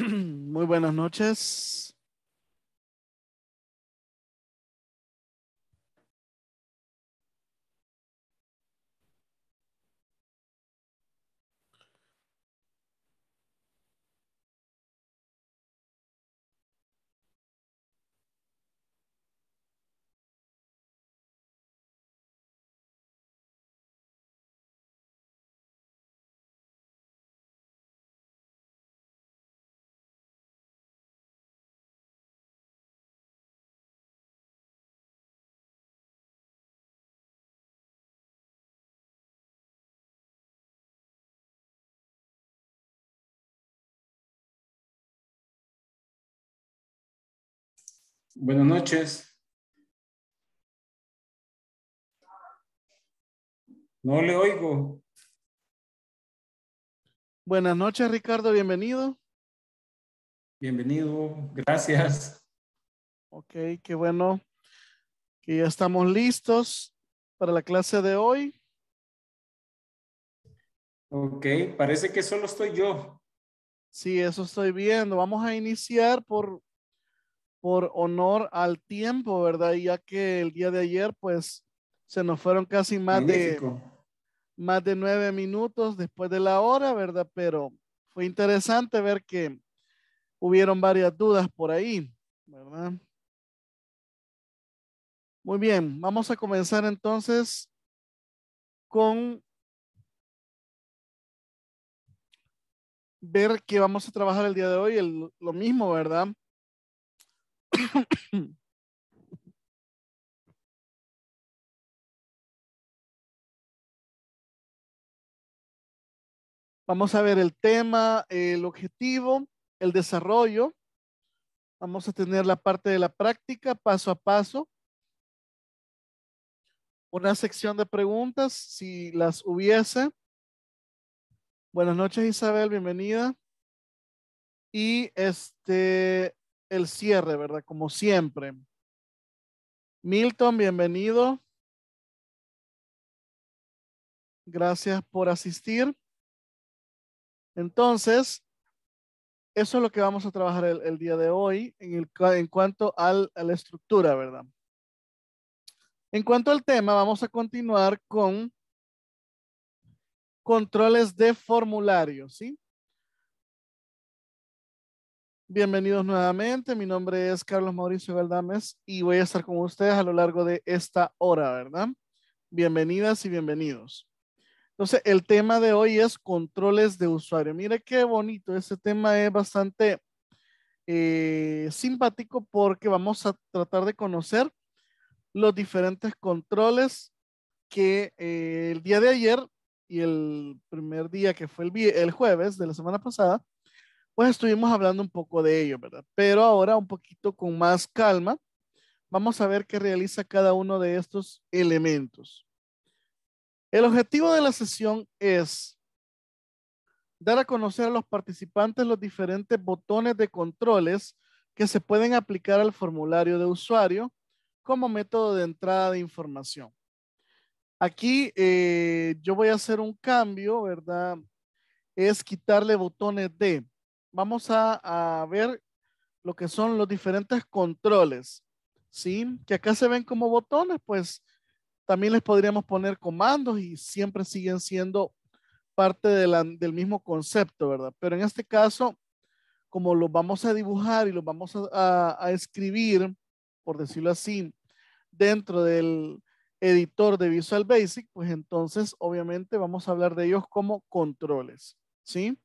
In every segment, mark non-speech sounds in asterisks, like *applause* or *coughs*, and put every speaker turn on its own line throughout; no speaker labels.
*clears throat* Muy buenas noches. Buenas noches. No le oigo.
Buenas noches, Ricardo, bienvenido.
Bienvenido,
gracias. Ok, qué bueno que ya estamos listos para la clase de hoy.
Ok, parece que solo estoy yo.
Sí, eso estoy viendo. Vamos a iniciar por por honor al tiempo, ¿verdad? Ya que el día de ayer, pues, se nos fueron casi más de más de nueve minutos después de la hora, ¿verdad? Pero fue interesante ver que hubieron varias dudas por ahí, ¿verdad? Muy bien, vamos a comenzar entonces con ver que vamos a trabajar el día de hoy,
lo mismo, ¿verdad? *coughs*
Vamos a ver el tema, el objetivo, el desarrollo. Vamos a tener la parte de la práctica paso a paso. Una sección de preguntas, si las hubiese. Buenas noches Isabel, bienvenida. Y este, el cierre, ¿verdad? Como siempre.
Milton, bienvenido. Gracias
por asistir. Entonces, eso es lo que vamos a trabajar el, día de hoy en, en cuanto al, a la estructura, ¿verdad? En cuanto al tema, vamos a continuar con controles de formulario, ¿sí? Bienvenidos nuevamente, mi nombre es Carlos Mauricio Valdames y voy a estar con ustedes a lo largo de esta hora, ¿verdad? Bienvenidas y bienvenidos. Entonces, el tema de hoy es controles de usuario. Mire qué bonito, este tema es bastante eh, simpático porque vamos a tratar de conocer los diferentes controles que eh, el día de ayer y el primer día que fue el, el jueves de la semana pasada, pues estuvimos hablando un poco de ello, ¿verdad? Pero ahora un poquito con más calma, vamos a ver qué realiza cada uno de estos elementos. El objetivo de la sesión es dar a conocer a los participantes los diferentes botones de controles que se pueden aplicar al formulario de usuario como método de entrada de información. Aquí eh, yo voy a hacer un cambio, ¿verdad? Es quitarle botones de vamos a, ver lo que son los diferentes controles, ¿sí? Que acá se ven como botones, pues también les podríamos poner comandos y siempre siguen siendo parte del mismo concepto, ¿verdad? Pero en este caso, como los vamos a dibujar y los vamos a, a escribir, por decirlo así, dentro del editor de Visual Basic, pues entonces obviamente vamos a hablar de ellos como controles, ¿sí?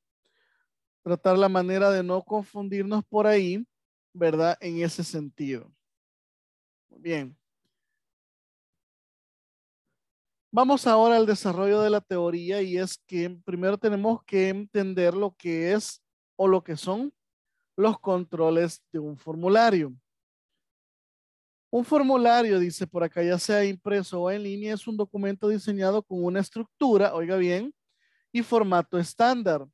tratar la manera de no confundirnos por ahí, ¿verdad? En ese sentido. Bien. Vamos ahora al desarrollo de la teoría y es que primero tenemos que entender lo que es o lo que son los controles de un formulario. Un formulario, dice por acá, ya sea impreso o en línea, es un documento diseñado con una estructura, oiga bien, y formato estándar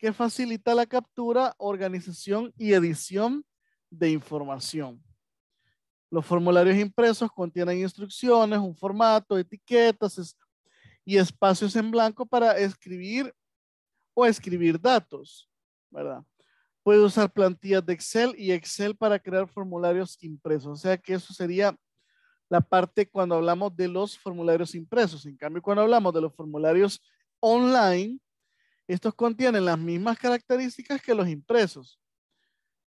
que facilita la captura, organización y edición de información. Los formularios impresos contienen instrucciones, un formato, etiquetas y espacios en blanco para escribir o escribir datos, ¿verdad? Puede usar plantillas de Excel y Excel para crear formularios impresos. O sea que eso sería la parte cuando hablamos de los formularios impresos. En cambio, cuando hablamos de los formularios online, estos contienen las mismas características que los impresos.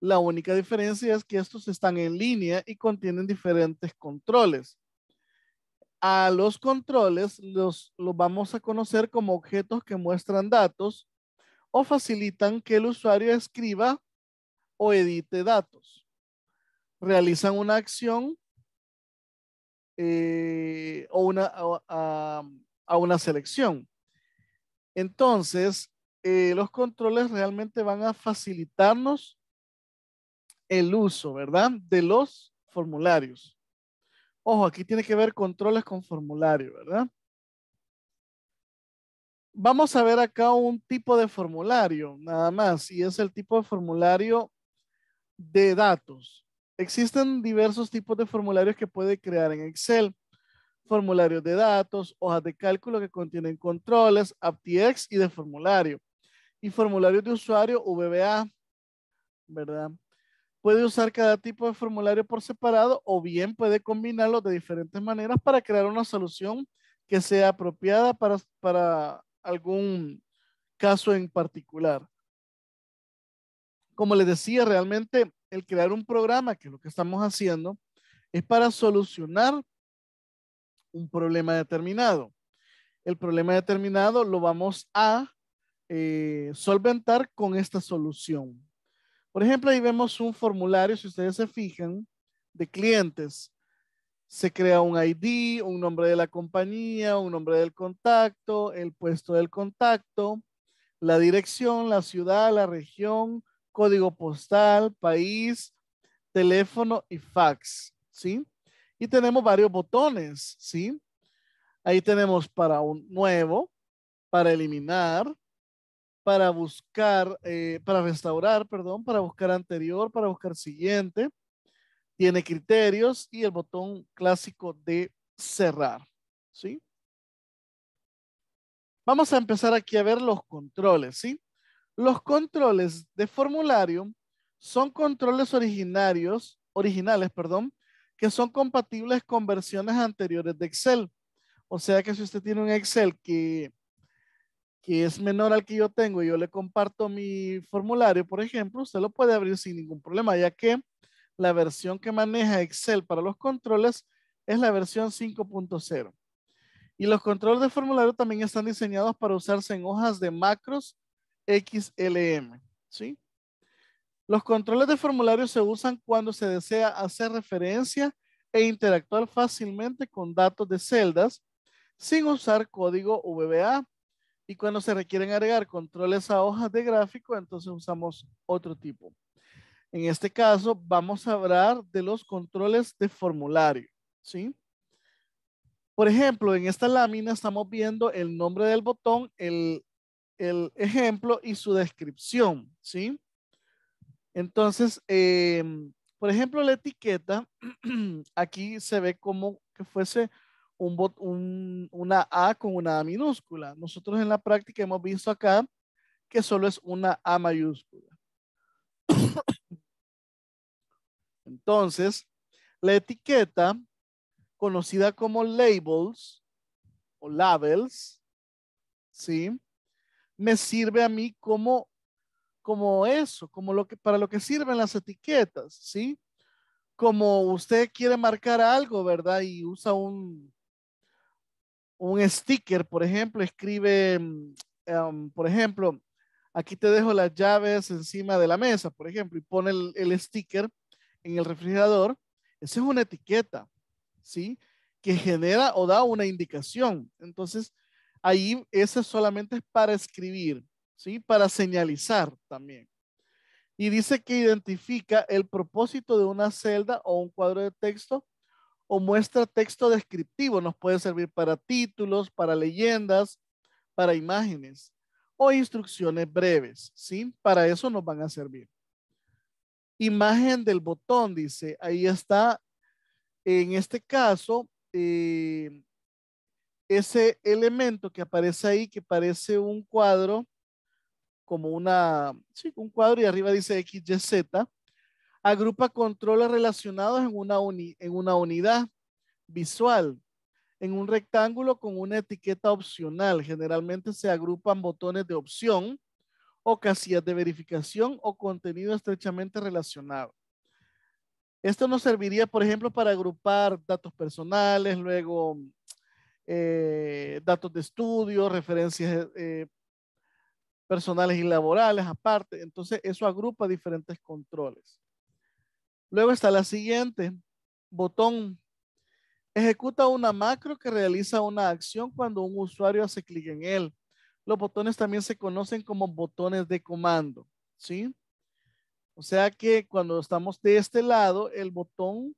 La única diferencia es que estos están en línea y contienen diferentes controles. A los controles los, vamos a conocer como objetos que muestran datos o facilitan que el usuario escriba o edite datos. Realizan una acción eh, o una selección. Entonces, eh, los controles realmente van a facilitarnos el uso, ¿verdad? De los formularios. Ojo, aquí tiene que ver controles con formulario, ¿verdad? Vamos a ver acá un tipo de formulario, nada más, y es el tipo de formulario de datos. Existen diversos tipos de formularios que puede crear en Excel formularios de datos, hojas de cálculo que contienen controles, APTX y de formulario. Y formularios de usuario, VBA, ¿verdad? Puede usar cada tipo de formulario por separado o bien puede combinarlos de diferentes maneras para crear una solución que sea apropiada para, para algún caso en particular. Como les decía, realmente el crear un programa, que es lo que estamos haciendo, es para solucionar un problema determinado. El problema determinado lo vamos a eh, solventar con esta solución. Por ejemplo, ahí vemos un formulario, si ustedes se fijan, de clientes. Se crea un ID, un nombre de la compañía, un nombre del contacto, el puesto del contacto, la dirección, la ciudad, la región, código postal, país, teléfono y fax, ¿sí? Y tenemos varios botones, ¿sí? Ahí tenemos para un nuevo, para eliminar, para buscar, eh, para restaurar, perdón, para buscar anterior, para buscar siguiente. Tiene criterios y el botón clásico de cerrar, ¿sí? Vamos a empezar aquí a ver los controles, ¿sí? Los controles de formulario son controles originarios, originales, perdón, que son compatibles con versiones anteriores de Excel. O sea que si usted tiene un Excel que, que es menor al que yo tengo y yo le comparto mi formulario, por ejemplo, usted lo puede abrir sin ningún problema, ya que la versión que maneja Excel para los controles es la versión 5.0. Y los controles de formulario también están diseñados para usarse en hojas de macros XLM, ¿sí? Los controles de formulario se usan cuando se desea hacer referencia e interactuar fácilmente con datos de celdas sin usar código VBA. Y cuando se requieren agregar controles a hojas de gráfico, entonces usamos otro tipo. En este caso, vamos a hablar de los controles de formulario, ¿sí? Por ejemplo, en esta lámina estamos viendo el nombre del botón, el, ejemplo y su descripción, ¿sí? Entonces, em, por ejemplo, la etiqueta, *clears throat* aquí se ve como que fuese un, bot, una A con una A minúscula. Nosotros en la práctica hemos visto acá que solo es una A mayúscula. *coughs* Entonces, la etiqueta, conocida como labels o labels, ¿sí? Me sirve a mí como como eso, como lo que, para lo que sirven las etiquetas, ¿sí? Como usted quiere marcar algo, ¿verdad? Y usa un, un sticker, por ejemplo, escribe, mm, em, por ejemplo, aquí te dejo las llaves encima de la mesa, por ejemplo, y pone el, el sticker en el refrigerador. Esa es una etiqueta, ¿sí? Que genera o da una indicación. Entonces, ahí esa solamente es para escribir ¿sí? Para señalizar también. Y dice que identifica el propósito de una celda o un cuadro de texto o muestra texto descriptivo. Nos puede servir para títulos, para leyendas, para imágenes o instrucciones breves, ¿sí? Para eso nos van a servir. Imagen del botón, dice, ahí está, en este caso, eh, ese elemento que aparece ahí, que parece un cuadro como una, sí, un cuadro y arriba dice XYZ, agrupa controles relacionados en una, en una unidad visual, en un rectángulo con una etiqueta opcional. Generalmente se agrupan botones de opción o casillas de verificación o contenido estrechamente relacionado. Esto nos serviría, por ejemplo, para agrupar datos personales, luego eh, datos de estudio, referencias eh, personales y laborales aparte. Entonces, eso agrupa diferentes controles. Luego está la siguiente, botón. Ejecuta una macro que realiza una acción cuando un usuario hace clic en él. Los botones también se conocen como botones de comando, ¿sí? O sea que cuando estamos de este lado, el botón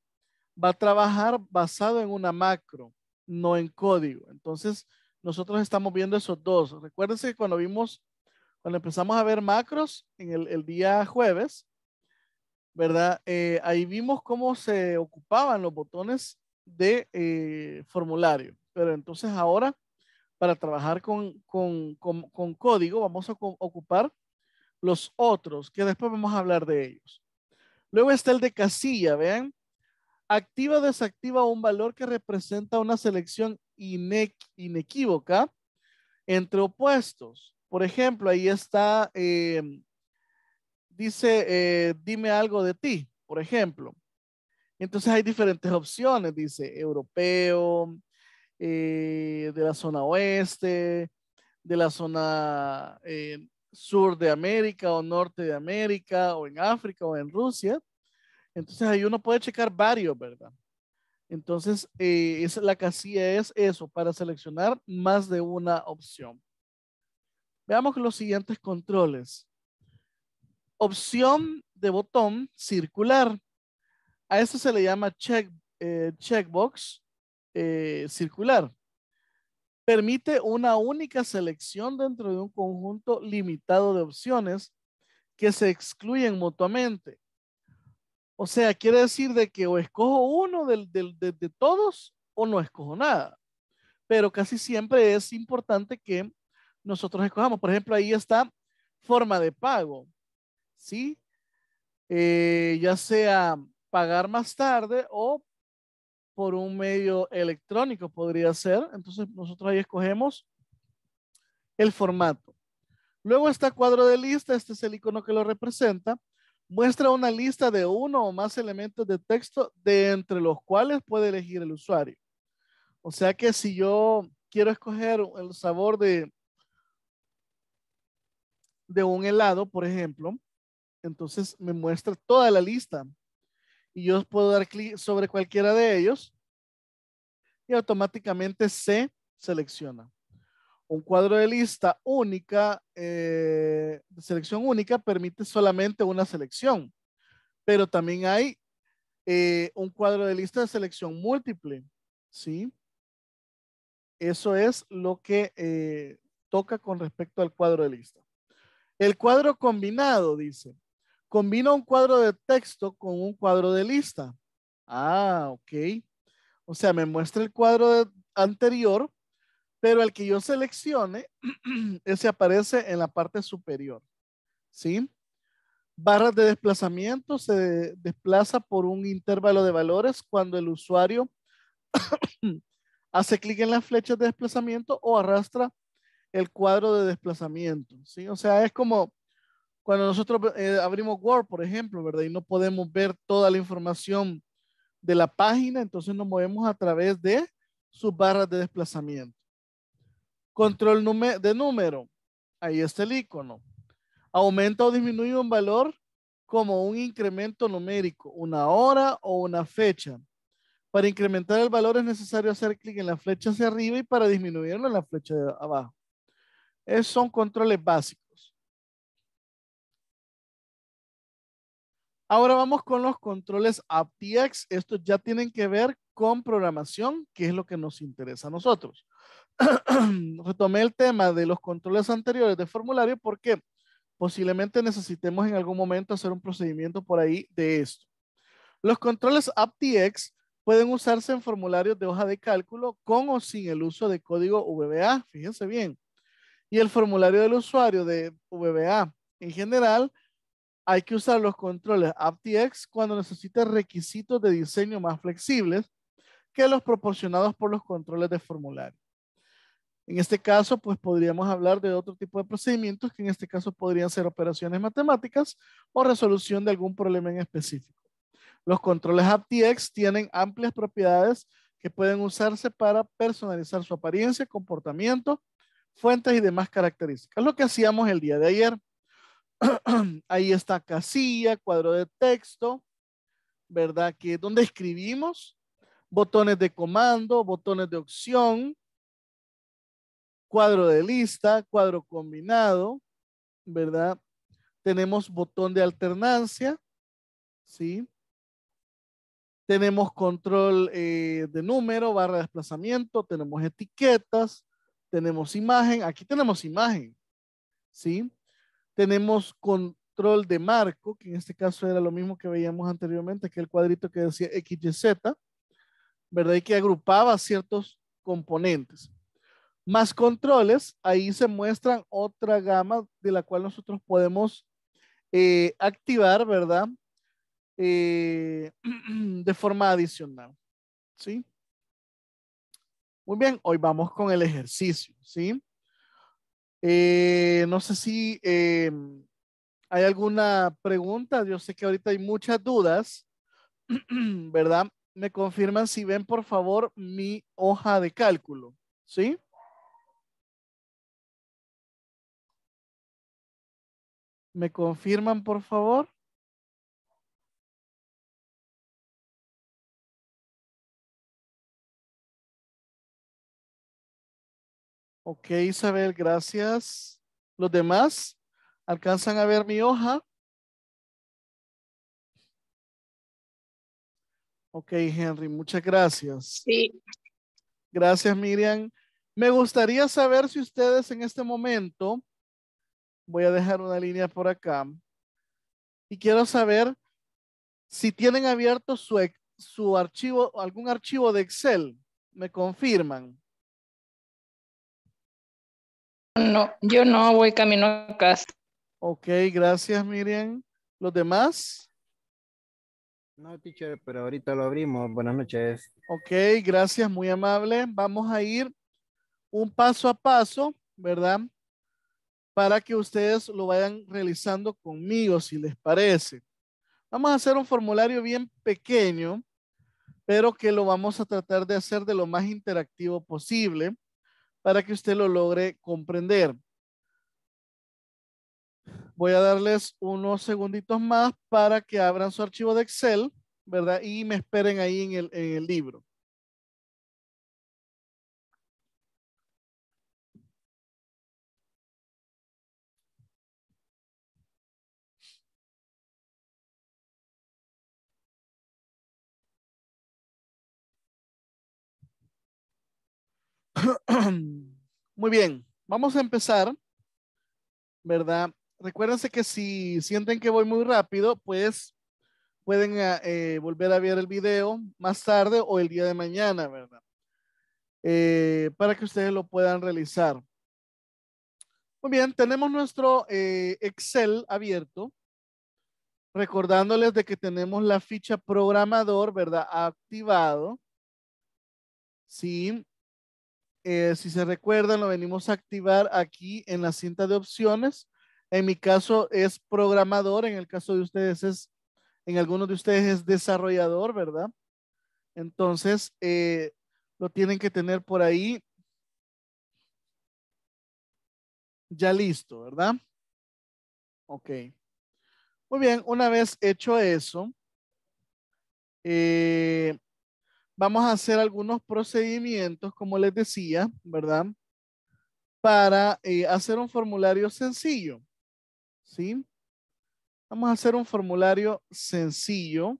va a trabajar basado en una macro, no en código. Entonces, nosotros estamos viendo esos dos. Recuérdense que cuando vimos cuando empezamos a ver macros en el, día jueves, ¿verdad? Eh, ahí vimos cómo se ocupaban los botones de eh, formulario. Pero entonces ahora, para trabajar con, con código, vamos a ocupar los otros, que después vamos a hablar de ellos. Luego está el de casilla, vean. Activa o desactiva un valor que representa una selección inequívoca entre opuestos. Por ejemplo, ahí está, em, dice, eh, dime algo de ti, por ejemplo. Entonces hay diferentes opciones, dice, europeo, eh, de la zona oeste, de la zona eh, sur de América o norte de América o en África o en Rusia. Entonces ahí uno puede checar varios, ¿verdad? Entonces, la casilla es eso, para seleccionar más de una opción. Veamos los siguientes controles. Opción de botón circular. A eso se le llama check, eh, checkbox eh, circular. Permite una única selección dentro de un conjunto limitado de opciones que se excluyen mutuamente. O sea, quiere decir de que o escojo uno de, de todos o no escojo nada. Pero casi siempre es importante que nosotros escojamos. Por ejemplo, ahí está forma de pago, ¿sí? Eh, ya sea pagar más tarde o por un medio electrónico podría ser. Entonces nosotros ahí escogemos el formato. Luego está cuadro de lista, este es el icono que lo representa. Muestra una lista de uno o más elementos de texto de entre los cuales puede elegir el usuario. O sea que si yo quiero escoger el sabor de de un helado, por ejemplo, entonces me muestra toda la lista. Y yo puedo dar clic sobre cualquiera de ellos y automáticamente se selecciona. Un cuadro de lista única, eh, selección única, permite solamente una selección. Pero también hay eh, un cuadro de lista de selección múltiple. ¿Sí? Eso es lo que eh, toca con respecto al cuadro de lista. El cuadro combinado, dice. Combina un cuadro de texto con un cuadro de lista. Ah, ok. O sea, me muestra el cuadro anterior, pero el que yo seleccione, *clears throat* ese aparece en la parte superior. ¿Sí? Barras de desplazamiento se desplaza por un intervalo de valores cuando el usuario *clears throat* hace clic en las flechas de desplazamiento o arrastra el cuadro de desplazamiento, O sea, es como cuando nosotros eh, abrimos Word, por ejemplo, ¿verdad? Y no podemos ver toda la información de la página, entonces nos movemos a través de sus barras de desplazamiento. Control de número, ahí está el icono. Aumenta o disminuye un valor como un incremento numérico, una hora o una fecha. Para incrementar el valor es necesario hacer clic en la flecha hacia arriba y para disminuirlo en la flecha de abajo son controles básicos. Ahora vamos con los controles aptX. Estos ya tienen que ver con programación, que es lo que nos interesa a nosotros. *clears throat* Retomé el tema de los controles anteriores de formulario porque posiblemente necesitemos en algún momento hacer un procedimiento por ahí de esto. Los controles aptX pueden usarse en formularios de hoja de cálculo con o sin el uso de código VBA. Fíjense bien y el formulario del usuario de VBA. En general, hay que usar los controles AptX cuando necesita requisitos de diseño más flexibles que los proporcionados por los controles de formulario. En este caso, pues podríamos hablar de otro tipo de procedimientos que en este caso podrían ser operaciones matemáticas o resolución de algún problema en específico. Los controles AptX tienen amplias propiedades que pueden usarse para personalizar su apariencia, comportamiento fuentes y demás características. Lo que hacíamos el día de ayer. *clears throat* Ahí está casilla, cuadro de texto, ¿verdad? Que es donde escribimos, botones de comando, botones de opción, cuadro de lista, cuadro combinado, ¿verdad? Tenemos botón de alternancia, ¿sí? Tenemos control eh, de número, barra de desplazamiento, tenemos etiquetas, tenemos imagen, aquí tenemos imagen, ¿sí? Tenemos control de marco, que en este caso era lo mismo que veíamos anteriormente, que el cuadrito que decía XYZ, ¿verdad? Y que agrupaba ciertos componentes. Más controles, ahí se muestran otra gama de la cual nosotros podemos eh, activar, ¿verdad? Eh, *clears throat* de forma adicional, ¿sí? Muy bien, hoy vamos con el ejercicio, ¿sí? Eh, no sé si eh, hay alguna pregunta. Yo sé que ahorita hay muchas dudas, *clears throat* ¿verdad? Me confirman si ven, por favor, mi hoja de cálculo, ¿sí?
¿Me confirman, por favor? Ok, Isabel, gracias.
¿Los demás alcanzan a ver mi hoja? Ok, Henry, muchas gracias. Sí. Gracias, Miriam. Me gustaría saber si ustedes en este momento, voy a dejar una línea por acá, y quiero saber si tienen abierto su, su archivo, algún archivo de Excel. Me confirman no, yo no voy camino a casa. Ok, gracias Miriam. ¿Los demás? No, teacher, pero ahorita lo abrimos. Buenas noches. Ok, gracias, muy amable. Vamos a ir un paso a paso, ¿verdad? Para que ustedes lo vayan realizando conmigo, si les parece. Vamos a hacer un formulario bien pequeño, pero que lo vamos a tratar de hacer de lo más interactivo posible para que usted lo logre comprender. Voy a darles unos segunditos más para que abran su archivo de Excel, ¿verdad? Y me esperen ahí en el, en el libro. *coughs* Muy bien, vamos a empezar, ¿verdad? Recuérdense que si sienten que voy muy rápido, pues pueden eh, eh, volver a ver el video más tarde o el día de mañana, ¿verdad? Eh, para que ustedes lo puedan realizar. Muy bien, tenemos nuestro Excel abierto, recordándoles de que tenemos la ficha programador, ¿verdad? Activado. Sí, eh, si se recuerdan, lo venimos a activar aquí en la cinta de opciones. En mi caso es programador, en el caso de ustedes es, en algunos de ustedes es desarrollador, ¿verdad? Entonces, eh, lo tienen que tener por ahí ya listo, ¿verdad? Ok. Muy bien, una vez hecho eso, eh, vamos a hacer algunos procedimientos, como les decía, ¿verdad? Para eh, hacer un formulario sencillo, ¿sí? Vamos a hacer un formulario sencillo,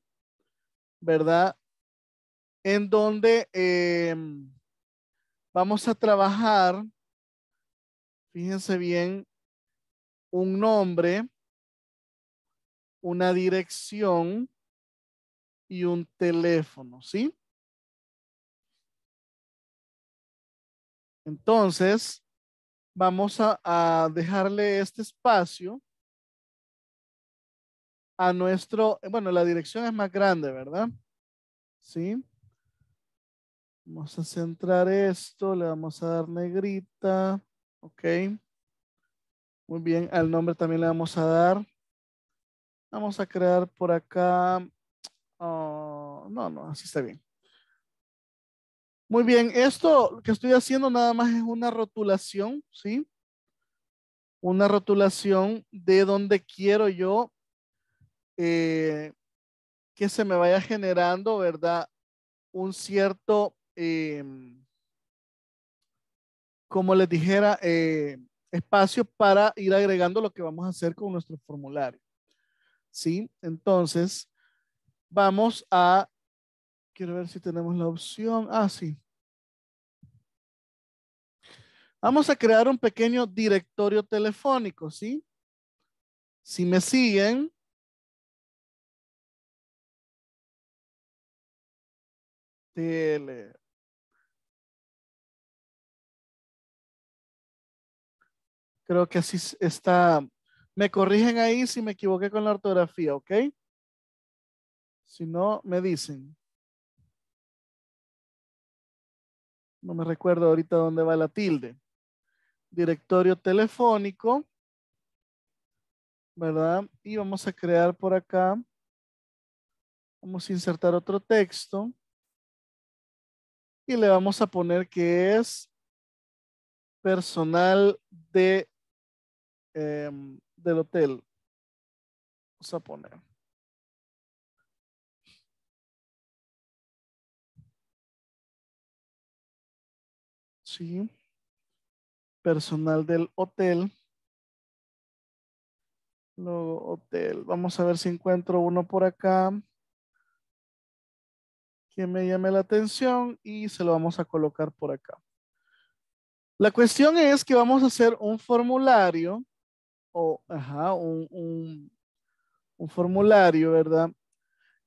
¿verdad? En donde em, vamos a trabajar, fíjense bien, un nombre, una dirección y un teléfono, ¿sí?
Entonces, vamos a,
dejarle este espacio a nuestro, bueno, la dirección es más grande, ¿verdad? ¿Sí? Vamos a centrar esto, le vamos a dar negrita, ok. Muy bien, al nombre también le vamos a dar. Vamos a crear por acá, ah, no, no, así está bien. Muy bien, esto que estoy haciendo nada más es una rotulación, ¿sí? Una rotulación de donde quiero yo eh, que se me vaya generando, ¿verdad? Un cierto, eh, como les dijera, eh, espacio para ir agregando lo que vamos a hacer con nuestro formulario. ¿Sí? Entonces, vamos a Quiero ver si tenemos la opción. Ah, sí. Vamos a crear un pequeño directorio telefónico, ¿sí? Si me
siguen. Tele. Creo
que así está. Me corrigen ahí si me equivoqué con la ortografía, ¿ok? Si no, me dicen. no me recuerdo ahorita dónde va la tilde, directorio telefónico, ¿verdad? Y vamos a crear por acá, vamos a insertar otro texto y le vamos a poner que es personal de, em, del hotel. Vamos a poner. Personal del hotel. Luego, hotel. Vamos a ver si encuentro uno por acá que me llame la atención y se lo vamos a colocar por acá. La cuestión es que vamos a hacer un formulario o ajá, un, un formulario, ¿verdad?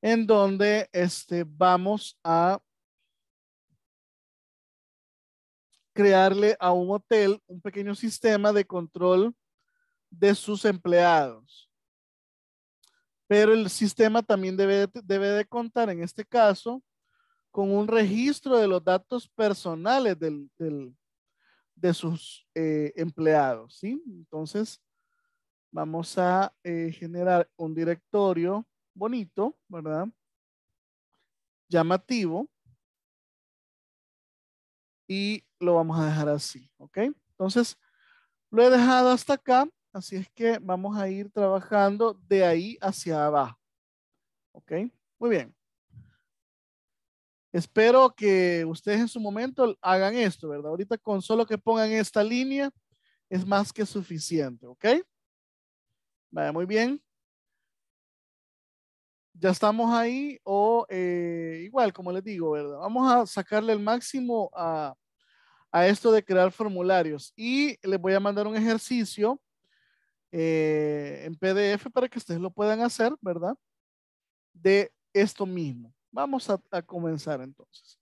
En donde este, vamos a crearle a un hotel un pequeño sistema de control de sus empleados. Pero el sistema también debe, de contar, en este caso, con un registro de los datos personales de sus eh, empleados. Entonces, vamos a eh, generar un directorio bonito, ¿verdad? Llamativo y lo vamos a dejar así, ¿ok? Entonces, lo he dejado hasta acá, así es que vamos a ir trabajando de ahí hacia abajo, ¿ok? Muy bien. Espero que ustedes en su momento hagan esto, ¿verdad? Ahorita con solo que pongan esta línea es más que suficiente, ¿ok? Vaya, muy bien. Ya estamos ahí o eh, igual, como les digo, ¿verdad? Vamos a sacarle el máximo a, a esto de crear formularios. Y les voy a mandar un ejercicio eh, en PDF para que ustedes lo puedan hacer, ¿verdad? De esto mismo. Vamos a, a comenzar entonces.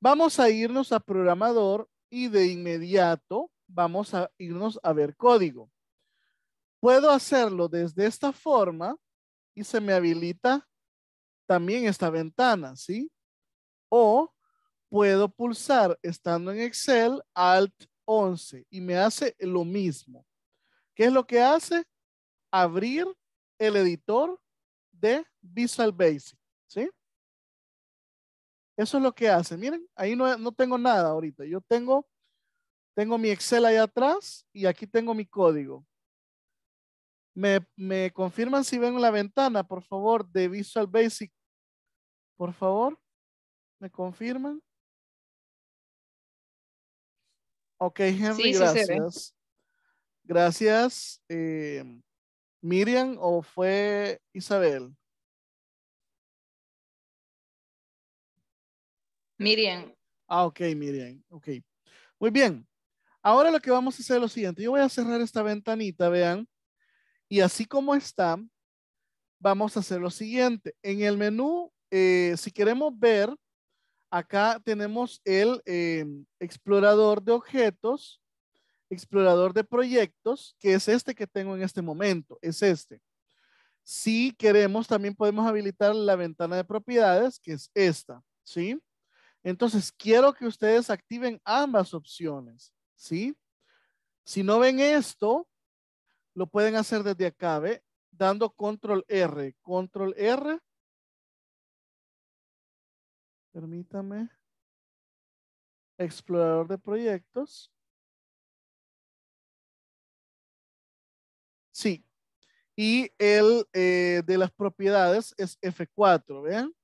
Vamos a irnos a programador y de inmediato vamos a irnos a ver código. Puedo hacerlo desde esta forma y se me habilita también esta ventana, ¿sí? O puedo pulsar estando en Excel Alt 11 y me hace lo mismo. ¿Qué es lo que hace? Abrir el editor de Visual Basic, ¿sí? Eso es lo que hace. Miren, ahí no, tengo nada ahorita. Yo tengo, tengo mi Excel ahí atrás y aquí tengo mi código. Me, me confirman si ven la ventana, por favor, de Visual Basic. Por favor, me confirman. Ok, Henry, gracias. Gracias. Eh, ¿Miriam o fue Isabel? Miriam. Ah, ok, Miriam. Ok. Muy bien. Ahora lo que vamos a hacer es lo siguiente. Yo voy a cerrar esta ventanita, vean. Y así como está, vamos a hacer lo siguiente. En el menú, eh, si queremos ver Acá tenemos el em, explorador de objetos, explorador de proyectos, que es este que tengo en este momento, es este. Si queremos, también podemos habilitar la ventana de propiedades, que es esta, ¿sí? Entonces, quiero que ustedes activen ambas opciones, ¿sí? Si no ven esto, lo pueden hacer desde acá, ¿ve? Dando control R, control R, Permítame.
Explorador de proyectos. Sí. Y el eh, de las propiedades es F4, ¿vean?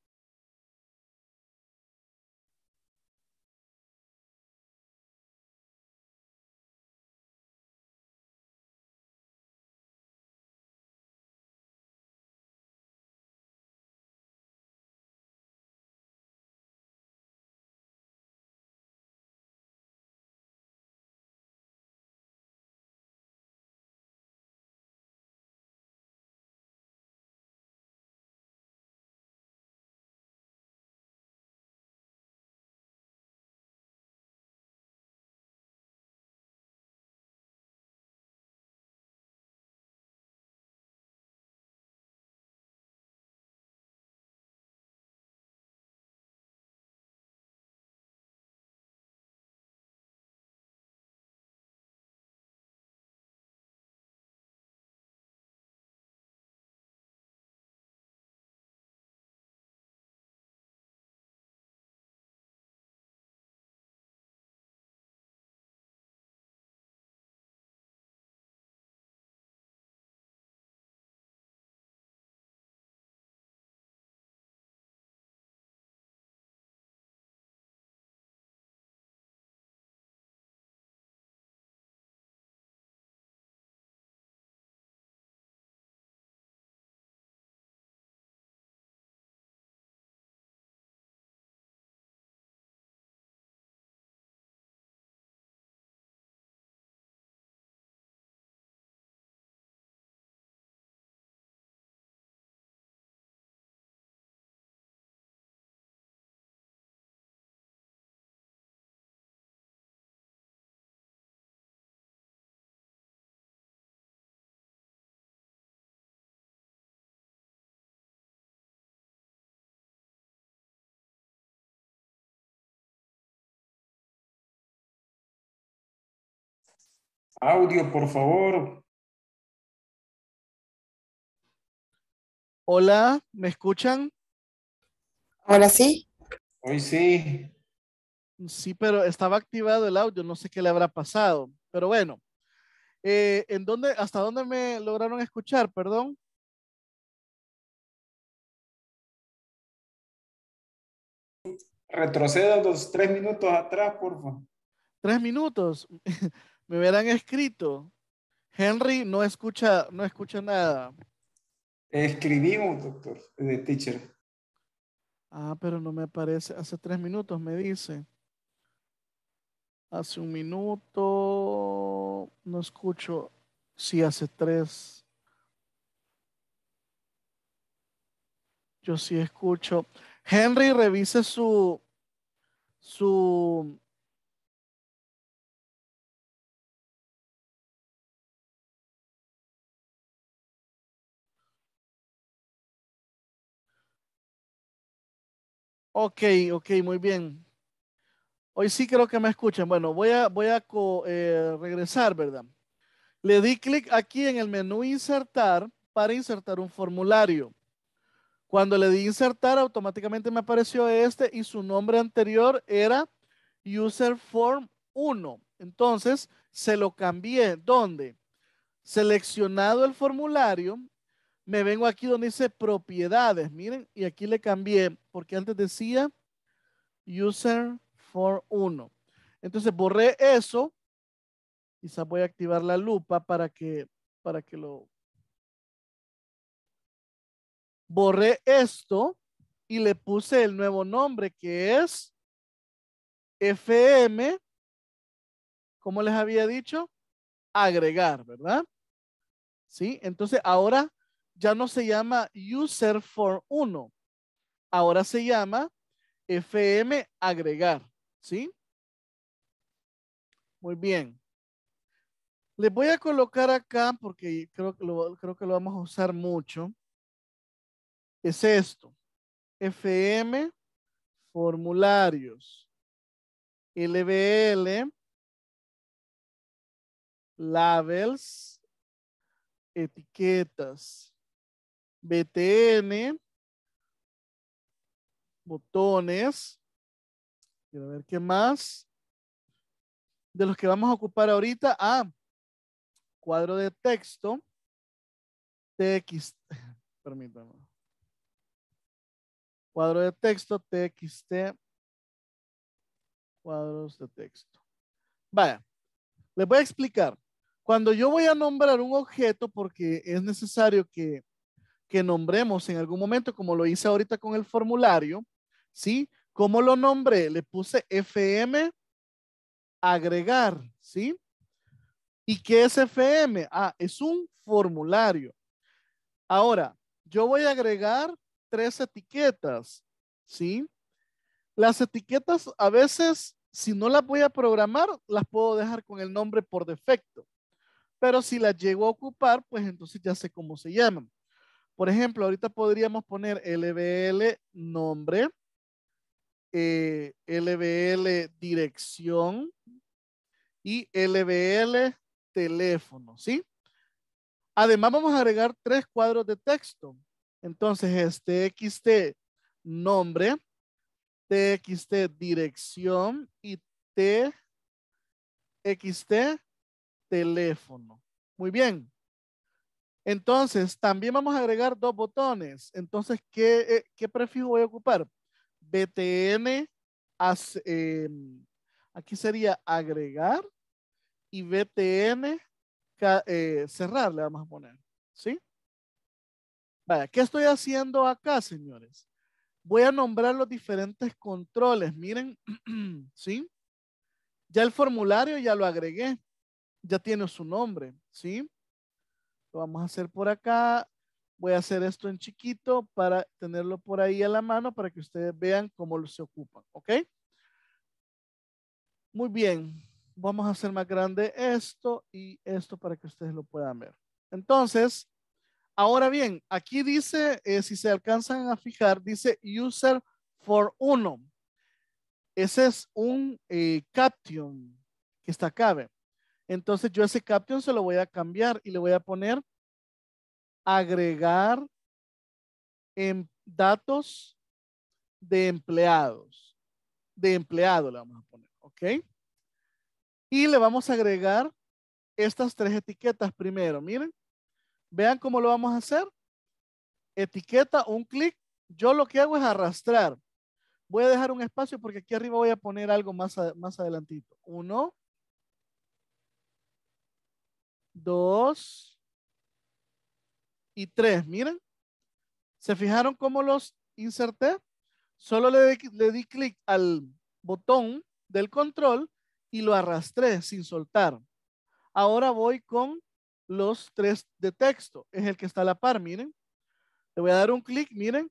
Audio, por favor. Hola, ¿me
escuchan? Ahora sí. Hoy sí. Sí, pero estaba activado el audio, no sé qué le habrá pasado, pero bueno. Eh, ¿En dónde, hasta dónde me lograron escuchar, perdón?
Retroceda los tres minutos
atrás, por favor. Tres minutos. *laughs* me hubieran escrito. Henry no escucha, no escucha nada. Escribimos, doctor, de teacher. Ah, pero no me aparece. Hace tres minutos me dice. Hace un minuto no escucho. Sí, hace tres. Yo sí escucho. Henry, revise su, su, Ok, ok, muy bien. Hoy sí creo que me escuchan. Bueno, voy a, voy a eh, regresar, ¿verdad? Le di clic aquí en el menú insertar para insertar un formulario. Cuando le di insertar, automáticamente me apareció este y su nombre anterior era User Form 1. Entonces, se lo cambié. ¿Dónde? Seleccionado el formulario, me vengo aquí donde dice propiedades, miren, y aquí le cambié, porque antes decía user for 1. Entonces borré eso, quizás voy a activar la lupa para que, para que lo... Borré esto y le puse el nuevo nombre que es FM, como les había dicho, agregar, ¿verdad? Sí, entonces ahora ya no se llama user for 1, ahora se llama FM agregar, ¿sí? Muy bien. Les voy a colocar acá porque creo que lo, creo que lo vamos a usar mucho. Es esto. FM formularios. LBL labels etiquetas. BTN, botones, quiero ver qué más, de los que vamos a ocupar ahorita, ah, cuadro de texto, Txt. *laughs* Permítanme. cuadro de texto, TXT, cuadros de texto. Vaya, les voy a explicar. Cuando yo voy a nombrar un objeto, porque es necesario que que nombremos en algún momento, como lo hice ahorita con el formulario, ¿sí? ¿Cómo lo nombré? Le puse FM agregar, ¿sí? ¿Y qué es FM? Ah, es un formulario. Ahora, yo voy a agregar tres etiquetas, ¿sí? Las etiquetas a veces, si no las voy a programar, las puedo dejar con el nombre por defecto. Pero si las llego a ocupar, pues entonces ya sé cómo se llaman. Por ejemplo, ahorita podríamos poner LBL nombre, LBL eh, dirección y LBL teléfono, ¿sí? Además vamos a agregar tres cuadros de texto. Entonces este xt nombre, TXT dirección y TXT teléfono. Muy bien. Entonces, también vamos a agregar dos botones. Entonces, ¿qué, eh, prefijo voy a ocupar? BTN, em, aquí sería agregar y BTN eh, cerrar, le vamos a poner. ¿Sí? Vaya, ¿qué estoy haciendo acá, señores? Voy a nombrar los diferentes controles. Miren, *clears throat* ¿sí? Ya el formulario ya lo agregué. Ya tiene su nombre, ¿sí? vamos a hacer por acá. Voy a hacer esto en chiquito para tenerlo por ahí a la mano para que ustedes vean cómo lo se ocupan. ¿Ok? Muy bien. Vamos a hacer más grande esto y esto para que ustedes lo puedan ver. Entonces, ahora bien, aquí dice, eh, si se alcanzan a fijar, dice user for uno. Ese es un eh, caption que está acá. Entonces yo ese caption se lo voy a cambiar y le voy a poner agregar en em, datos de empleados. De empleado le vamos a poner, ¿ok? Y le vamos a agregar estas tres etiquetas primero, miren. Vean cómo lo vamos a hacer. Etiqueta, un clic. Yo lo que hago es arrastrar. Voy a dejar un espacio porque aquí arriba voy a poner algo más, más adelantito. Uno, Dos. y tres, Miren, ¿se fijaron cómo los inserté? Solo le, le di clic al botón del control y lo arrastré sin soltar. Ahora voy con los tres de texto. Es el que está a la par, miren. Le voy a dar un clic, miren.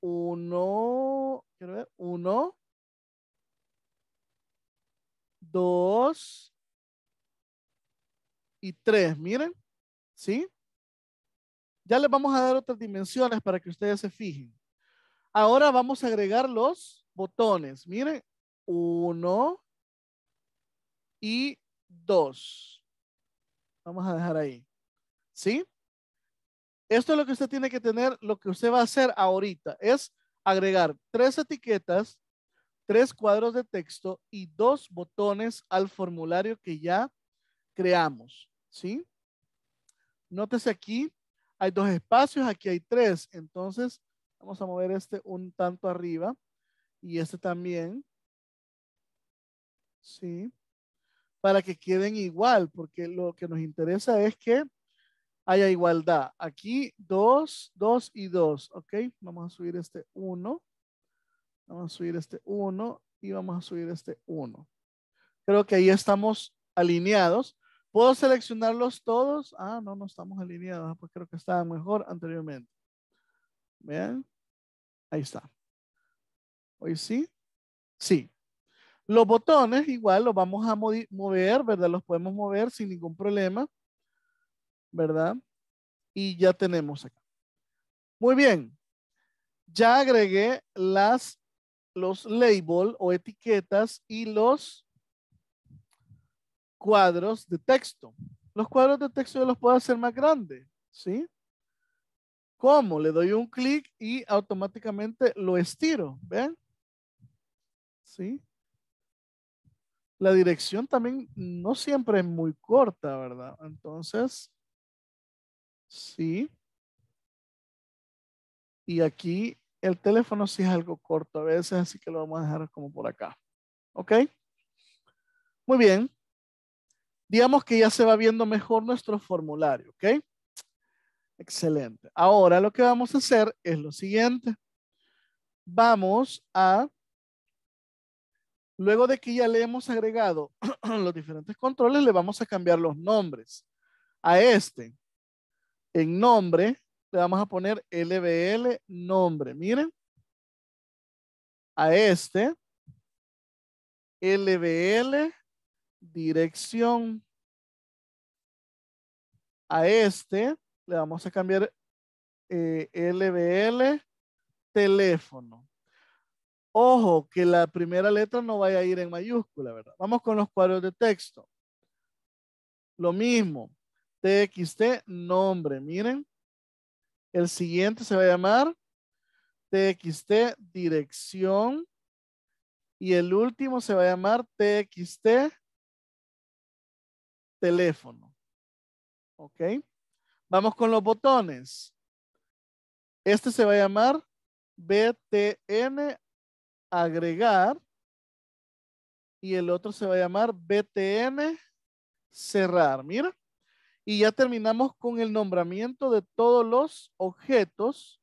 Uno, quiero ver, uno, dos y tres miren, ¿sí? Ya les vamos a dar otras dimensiones para que ustedes se fijen. Ahora vamos a agregar los botones, miren, Uno. y dos. Vamos a dejar ahí, ¿sí? Esto es lo que usted tiene que tener, lo que usted va a hacer ahorita es agregar tres etiquetas, tres cuadros de texto y dos botones al formulario que ya creamos. ¿sí? Nótese aquí, hay dos espacios, aquí hay tres. Entonces, vamos a mover este un tanto arriba y este también. ¿Sí? Para que queden igual, porque lo que nos interesa es que haya igualdad. Aquí dos, dos y dos. ¿ok? Vamos a subir este uno. Vamos a subir este uno. y vamos a subir este uno. Creo que ahí estamos alineados. ¿Puedo seleccionarlos todos? Ah, no, no estamos alineados. Pues creo que estaba mejor anteriormente. ¿Vean? Ahí está. ¿Hoy sí? Sí. Los botones igual los vamos a mover, ¿verdad? Los podemos mover sin ningún problema, ¿verdad? Y ya tenemos acá. Muy bien. Ya agregué las, los label o etiquetas y los cuadros de texto. Los cuadros de texto yo los puedo hacer más grandes, ¿sí? ¿Cómo? Le doy un clic y automáticamente lo estiro, ¿ven? ¿Sí? La dirección también no siempre es muy corta, ¿verdad? Entonces, sí. Y aquí el teléfono sí es algo corto a veces, así que lo vamos a dejar como por acá. ¿Ok? Muy bien digamos que ya se va viendo mejor nuestro formulario, ¿ok? Excelente. Ahora lo que vamos a hacer es lo siguiente. Vamos a, luego de que ya le hemos agregado *clears throat* los diferentes controles, le vamos a cambiar los nombres. A este, en nombre, le vamos a poner LBL nombre. Miren. A este, LBL dirección a este, le vamos a cambiar LBL, eh, teléfono. Ojo, que la primera letra no vaya a ir en mayúscula, ¿verdad? Vamos con los cuadros de texto. Lo mismo, TXT, nombre, miren. El siguiente se va a llamar TXT, dirección. Y el último se va a llamar TXT, teléfono. ¿Ok? Vamos con los botones. Este se va a llamar BTN agregar y el otro se va a llamar BTN cerrar. Mira. Y ya terminamos con el nombramiento de todos los objetos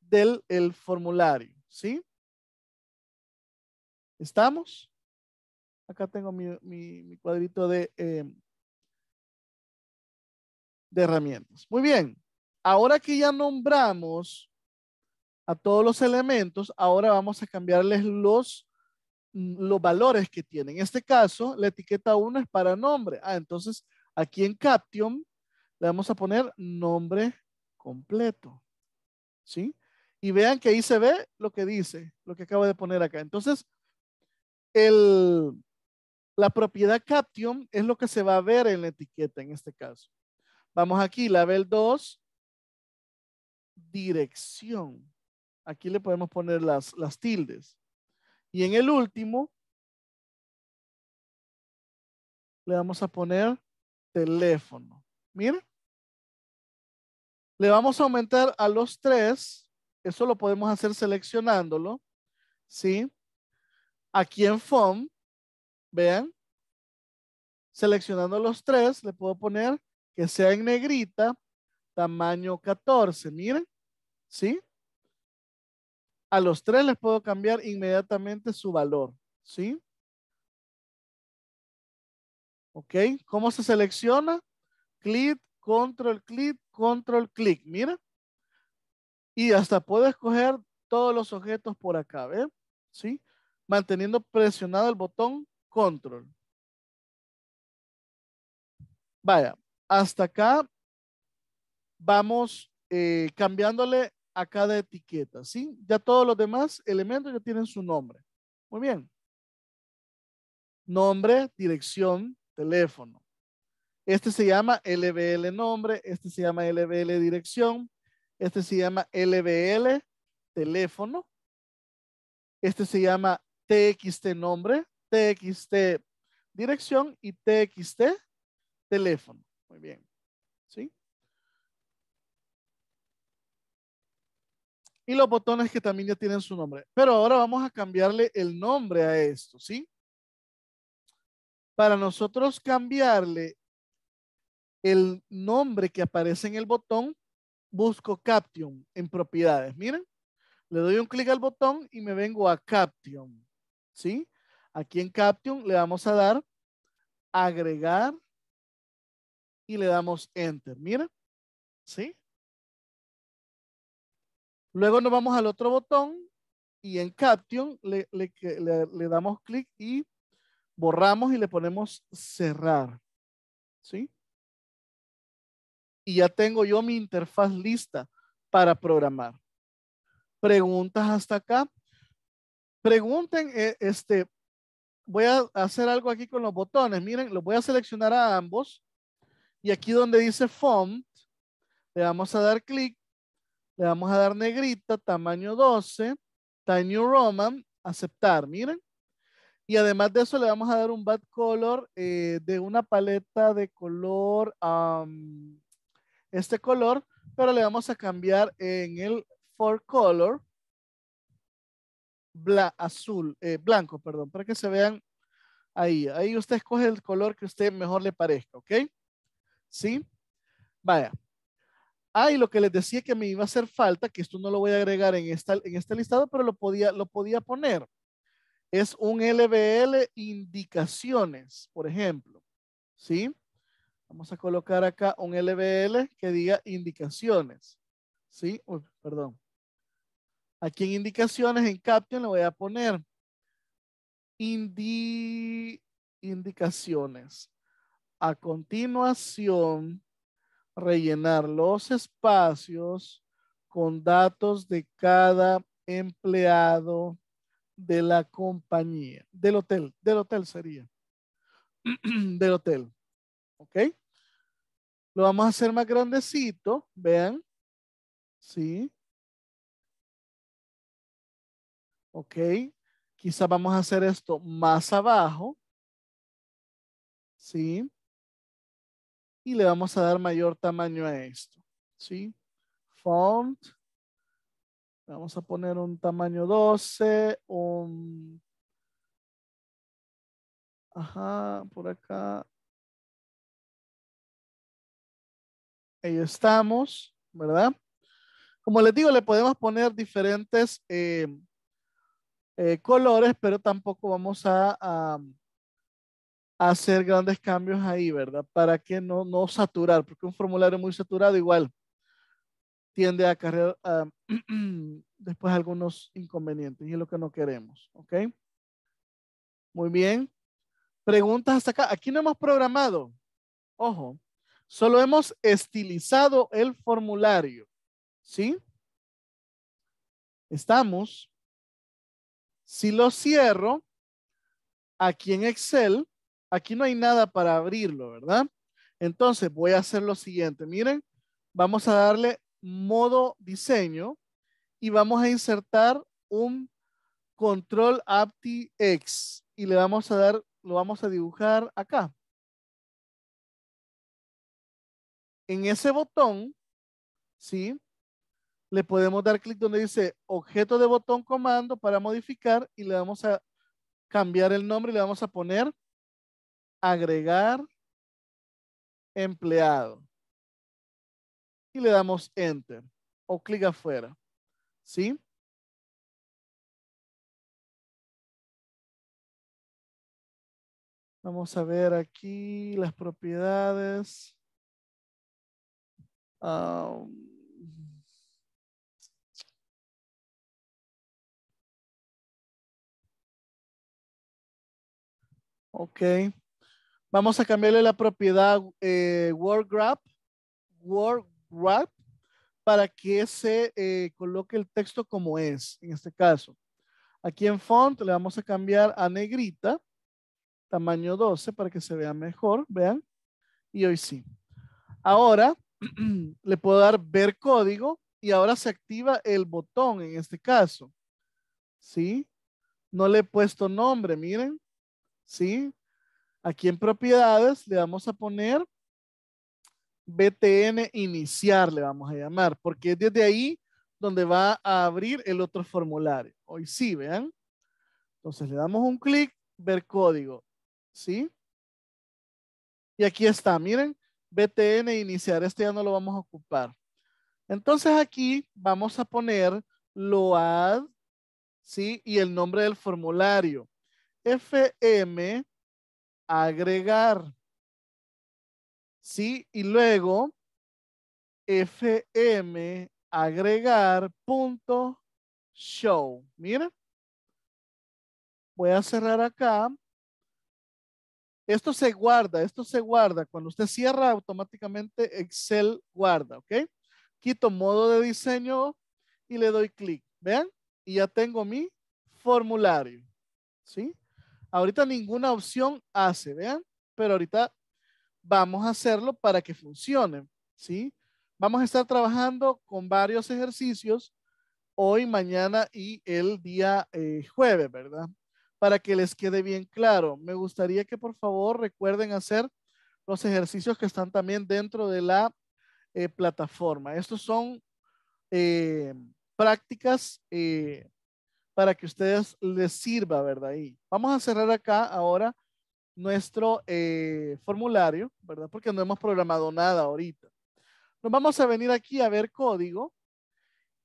del formulario. ¿Sí? ¿Estamos? Acá tengo mi, cuadrito de em, de herramientas. Muy bien, ahora que ya nombramos a todos los elementos, ahora vamos a cambiarles los, mm, los valores que tienen. En este caso, la etiqueta 1 es para nombre. Ah, entonces aquí en Caption le vamos a poner nombre completo. ¿Sí? Y vean que ahí se ve lo que dice, lo que acabo de poner acá. Entonces, la propiedad Caption es lo que se va a ver en la etiqueta en este caso. Vamos aquí, label 2, dirección. Aquí le podemos poner las, tildes. Y en el último, le vamos a poner teléfono. ¿Miren? Le vamos a aumentar a los tres. Eso lo podemos hacer seleccionándolo. ¿Sí? Aquí en FOM, vean, seleccionando los tres, le puedo poner que sea en negrita, tamaño 14. Miren, ¿sí? A los tres les puedo cambiar inmediatamente su valor, ¿sí? ¿Ok? ¿Cómo se selecciona? Clic, control, clic, control, clic. Mira. Y hasta puedo escoger todos los objetos por acá, ¿ve? ¿Sí? Manteniendo presionado el botón control. Vaya, hasta acá vamos eh, cambiándole a cada etiqueta, ¿sí? Ya todos los demás elementos ya tienen su nombre. Muy bien. Nombre, dirección, teléfono. Este se llama LBL nombre, este se llama LBL dirección, este se llama LBL teléfono, este se llama TXT nombre, TXT dirección y TXT teléfono. Muy bien. ¿Sí? Y los botones que también ya tienen su nombre. Pero ahora vamos a cambiarle el nombre a esto, ¿sí? Para nosotros cambiarle el nombre que aparece en el botón, busco Caption en propiedades. Miren, le doy un clic al botón y me vengo a Caption. ¿Sí? Aquí en Caption le vamos a dar agregar y le damos enter. Mira, ¿sí? Luego nos vamos al otro botón y en Caption le, damos clic y borramos y le ponemos cerrar. ¿Sí? Y ya tengo yo mi interfaz lista para programar. Preguntas hasta acá. Pregunten, eh, este, voy a hacer algo aquí con los botones. Miren, los voy a seleccionar a ambos y aquí donde dice font, le vamos a dar clic, le vamos a dar negrita, tamaño 12, Tiny Roman, aceptar, miren. Y además de eso le vamos a dar un bad color eh, de una paleta de color, este color, pero le vamos a cambiar en el for color, azul, eh, blanco, perdón, para que se vean ahí. Ahí usted escoge el color que a usted mejor le parezca, ¿ok? ¿Sí? Vaya. Ah, lo que les decía que me iba a hacer falta, que esto no lo voy a agregar en, esta, este listado, pero lo podía, lo podía poner. Es un LBL indicaciones, por ejemplo. ¿Sí? Vamos a colocar acá un LBL que diga indicaciones. ¿Sí? perdón. Aquí en indicaciones, en Caption, le voy a poner indicaciones a continuación rellenar los espacios con datos de cada empleado de la compañía, del hotel, del hotel sería, *clears throat* del hotel, ¿ok? Lo vamos a hacer más grandecito, vean, ¿sí? ¿Ok? Quizás vamos a hacer esto más abajo,
¿sí? y le vamos a dar
mayor tamaño a esto. ¿Sí? Font. Vamos a poner un tamaño 12,
Ajá, por acá.
Ahí estamos, ¿verdad? Como les digo, le podemos poner diferentes eh, eh, colores, pero tampoco vamos a hacer grandes cambios ahí, ¿verdad? Para que no, no saturar, porque un formulario muy saturado igual tiende a cargar *clears throat* después algunos inconvenientes y es lo que no queremos, ¿ok? Muy bien. Preguntas hasta acá. Aquí no hemos programado, ojo, solo hemos estilizado el formulario, ¿sí? Estamos. Si lo cierro aquí en Excel, aquí no hay nada para abrirlo, ¿verdad? Entonces voy a hacer lo siguiente. Miren, vamos a darle modo diseño y vamos a insertar un control apti X y le vamos a dar, lo vamos a dibujar acá. En ese botón, ¿sí? Le podemos dar clic donde dice objeto de botón comando para modificar y le vamos a cambiar el nombre y le vamos a poner agregar empleado. Y le damos enter o clic afuera. ¿Sí? Vamos a ver aquí las propiedades. Um, ok. Vamos a cambiarle la propiedad eh, word wrap word para que se eh, coloque el texto como es, en este caso. Aquí en font le vamos a cambiar a negrita, tamaño 12, para que se vea mejor, vean. Y hoy sí. Ahora *clears throat* le puedo dar ver código y ahora se activa el botón en este caso. ¿Sí? No le he puesto nombre, miren. ¿Sí? Aquí en propiedades le vamos a poner BTN iniciar, le vamos a llamar, porque es desde ahí donde va a abrir el otro formulario. Hoy sí, vean. Entonces le damos un clic, ver código, ¿sí? Y aquí está, miren, BTN iniciar, este ya no lo vamos a ocupar. Entonces aquí vamos a poner load, ¿sí? Y el nombre del formulario. FM agregar. ¿Sí? Y luego, fm agregar punto show. Mira. Voy a cerrar acá. Esto se guarda, esto se guarda. Cuando usted cierra, automáticamente Excel guarda, ¿ok? Quito modo de diseño y le doy clic. ¿Vean? Y ya tengo mi formulario. ¿Sí? Ahorita ninguna opción hace, ¿vean? Pero ahorita vamos a hacerlo para que funcione, ¿sí? Vamos a estar trabajando con varios ejercicios hoy, mañana y el día eh, jueves, ¿verdad? Para que les quede bien claro. Me gustaría que por favor recuerden hacer los ejercicios que están también dentro de la eh, plataforma. Estos son eh, prácticas para que ustedes les sirva, ¿verdad? Y vamos a cerrar acá ahora nuestro eh, formulario, ¿verdad? Porque no hemos programado nada ahorita. Nos vamos a venir aquí a ver código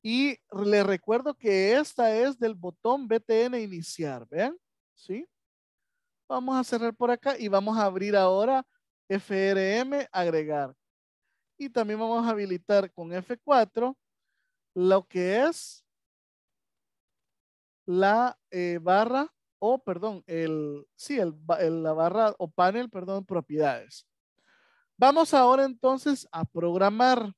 y les recuerdo que esta es del botón BTN iniciar, ¿ven? ¿Sí? Vamos a cerrar por acá y vamos a abrir ahora FRM agregar. Y también vamos a habilitar con F4 lo que es la eh, barra o, perdón, el, sí, el, la barra o panel, perdón, propiedades. Vamos ahora entonces a programar.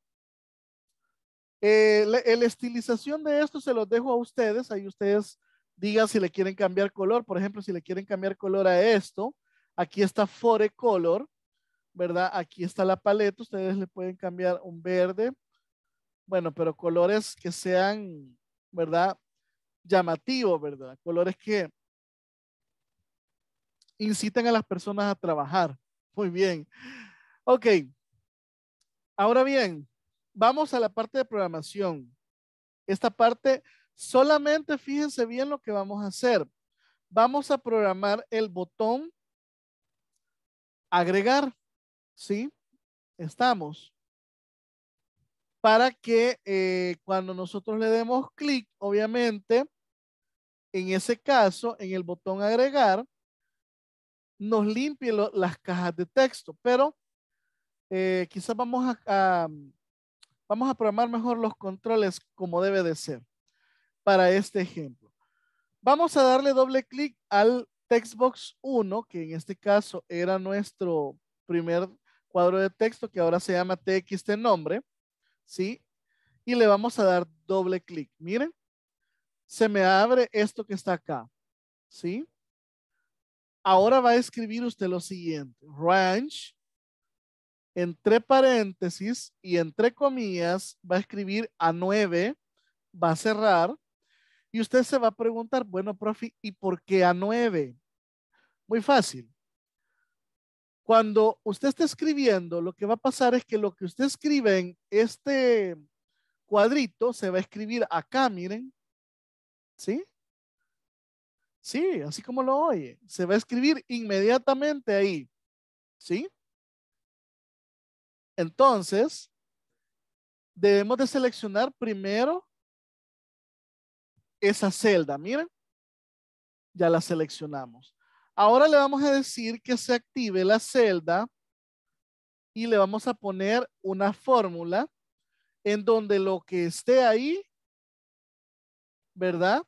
Eh, estilización de esto se los dejo a ustedes. Ahí ustedes digan si le quieren cambiar color. Por ejemplo, si le quieren cambiar color a esto. Aquí está Fore Color, ¿verdad? Aquí está la paleta. Ustedes le pueden cambiar un verde. Bueno, pero colores que sean, ¿verdad? Llamativo, ¿verdad? Colores que incitan a las personas a trabajar. Muy bien. Ok. Ahora bien, vamos a la parte de programación. Esta parte, solamente fíjense bien lo que vamos a hacer. Vamos a programar el botón agregar. ¿Sí? Estamos. Para que eh, cuando nosotros le demos clic, obviamente, en ese caso, en el botón agregar, nos limpia las cajas de texto, pero eh, quizás vamos a, vamos a programar mejor los controles como debe de ser para este ejemplo. Vamos a darle doble clic al textbox 1, que en este caso era nuestro primer cuadro de texto, que ahora se llama TXT nombre, ¿sí? Y le vamos a dar doble clic. Miren, se me abre esto que está acá. ¿Sí? Ahora va a escribir usted lo siguiente. Ranch. entre paréntesis y entre comillas, va a escribir a 9, va a cerrar. Y usted se va a preguntar, bueno, profe, ¿y por qué a 9? Muy fácil. Cuando usted está escribiendo, lo que va a pasar es que lo que usted escribe en este cuadrito se va a escribir acá, miren, ¿Sí? Sí, así como lo oye. Se va a escribir inmediatamente ahí. ¿Sí? Entonces, debemos de seleccionar primero esa celda. Miren, ya la seleccionamos. Ahora le vamos a decir que se active la celda y le vamos a poner una fórmula en donde lo que esté ahí ¿verdad?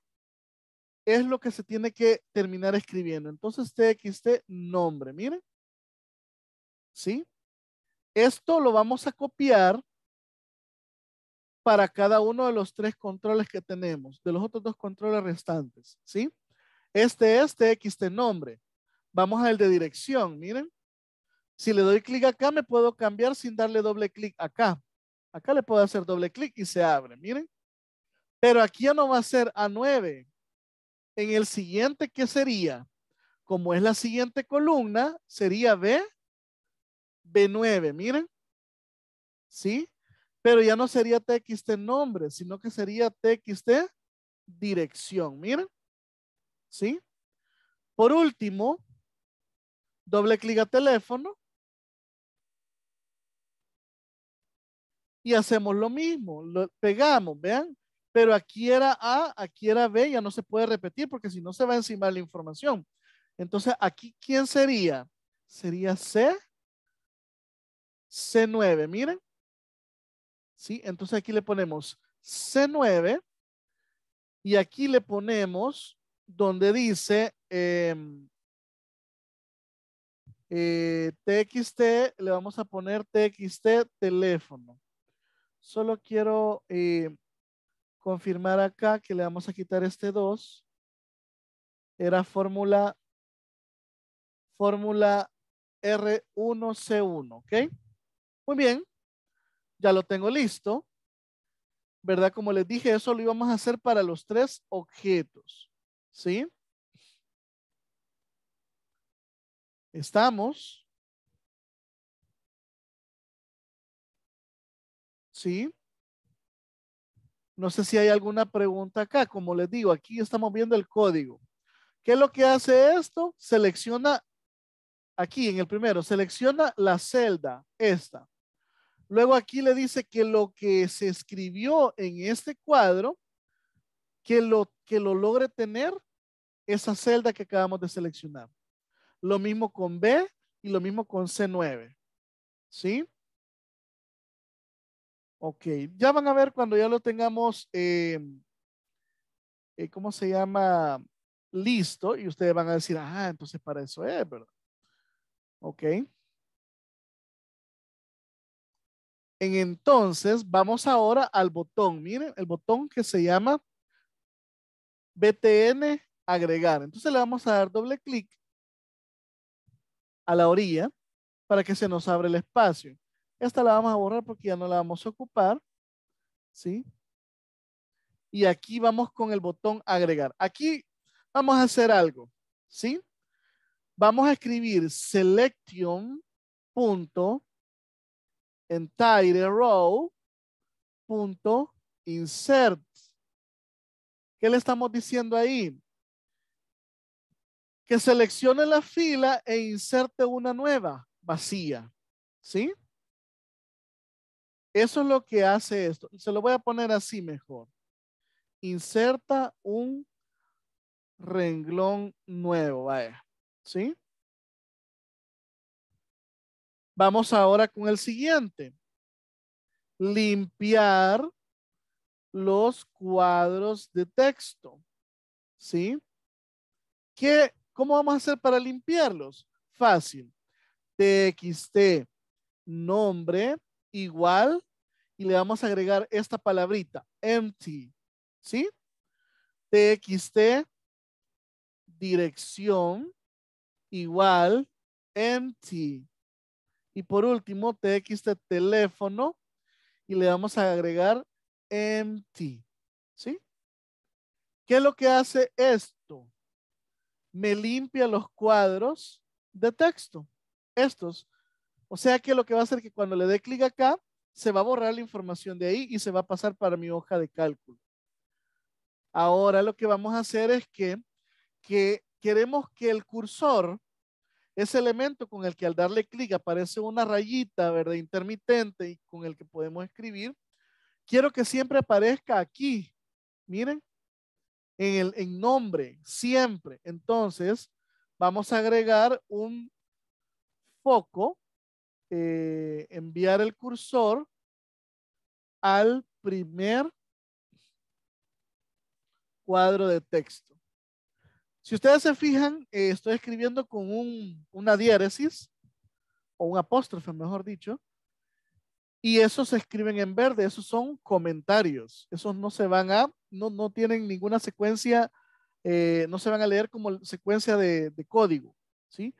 Es lo que se tiene que terminar escribiendo. Entonces, TXT, nombre, miren. ¿Sí? Esto lo vamos a copiar para cada uno de los tres controles que tenemos, de los otros dos controles restantes, ¿sí? Este es TXT nombre. Vamos al de dirección, miren. Si le doy clic acá, me puedo cambiar sin darle doble clic acá. Acá le puedo hacer doble clic y se abre, miren. Pero aquí ya no va a ser A9. En el siguiente, ¿qué sería? Como es la siguiente columna, sería B, B9, miren. ¿Sí? Pero ya no sería TXT nombre, sino que sería TXT dirección, miren. ¿Sí? Por último, doble clic a teléfono. Y hacemos lo mismo, lo pegamos, vean pero aquí era A, aquí era B, ya no se puede repetir porque si no se va a encimar la información. Entonces, aquí, ¿quién sería? Sería C, C9, miren. ¿Sí? Entonces aquí le ponemos C9 y aquí le ponemos donde dice TXT, em, eh, le vamos a poner TXT teléfono. Solo quiero eh, confirmar acá que le vamos a quitar este 2. Era fórmula fórmula R1C1, ¿ok? Muy bien, ya lo tengo listo. ¿Verdad? Como les dije, eso lo íbamos a hacer para los tres objetos, ¿sí?
Estamos.
¿Sí? No sé si hay alguna pregunta acá. Como les digo, aquí estamos viendo el código. ¿Qué es lo que hace esto? Selecciona aquí en el primero, selecciona la celda, esta. Luego aquí le dice que lo que se escribió en este cuadro, que lo, que lo logre tener esa celda que acabamos de seleccionar. Lo mismo con B y lo mismo con C9. ¿Sí? Ok, ya van a ver cuando ya lo tengamos, eh, eh, ¿cómo se llama? Listo, y ustedes van a decir, ah, entonces para eso es, ¿verdad? Ok. En entonces, vamos ahora al botón. Miren, el botón que se llama BTN agregar. Entonces le vamos a dar doble clic a la orilla para que se nos abra el espacio. Esta la vamos a borrar porque ya no la vamos a ocupar. ¿Sí? Y aquí vamos con el botón agregar. Aquí vamos a hacer algo. ¿Sí? Vamos a escribir selection entire row insert. ¿Qué le estamos diciendo ahí? Que seleccione la fila e inserte una nueva vacía. ¿Sí? Eso es lo que hace esto. Se lo voy a poner así mejor. Inserta un renglón nuevo, vaya. ¿Sí? Vamos ahora con el siguiente. Limpiar los cuadros de texto. ¿Sí? ¿Cómo vamos a hacer para limpiarlos? Fácil. TXT nombre igual y le vamos a agregar esta palabrita, empty, ¿sí? txt dirección igual empty. Y por último, txt teléfono y le vamos a agregar empty, ¿sí? ¿Qué es lo que hace esto? Me limpia los cuadros de texto, estos. O sea que lo que va a hacer que cuando le dé clic acá, se va a borrar la información de ahí y se va a pasar para mi hoja de cálculo. Ahora lo que vamos a hacer es que, queremos que el cursor, ese elemento con el que al darle clic aparece una rayita, ¿verdad? Intermitente y con el que podemos escribir, quiero que siempre aparezca aquí. Miren, en, el, en nombre, siempre. Entonces, vamos a agregar un foco eh, enviar el cursor al primer cuadro de texto. Si ustedes se fijan, eh, estoy escribiendo con un, una diéresis o un apóstrofe, mejor dicho, y esos se escriben en verde, esos son comentarios, esos no se van a, no, no tienen ninguna secuencia, eh, no se van a leer como secuencia de, de código, ¿sí?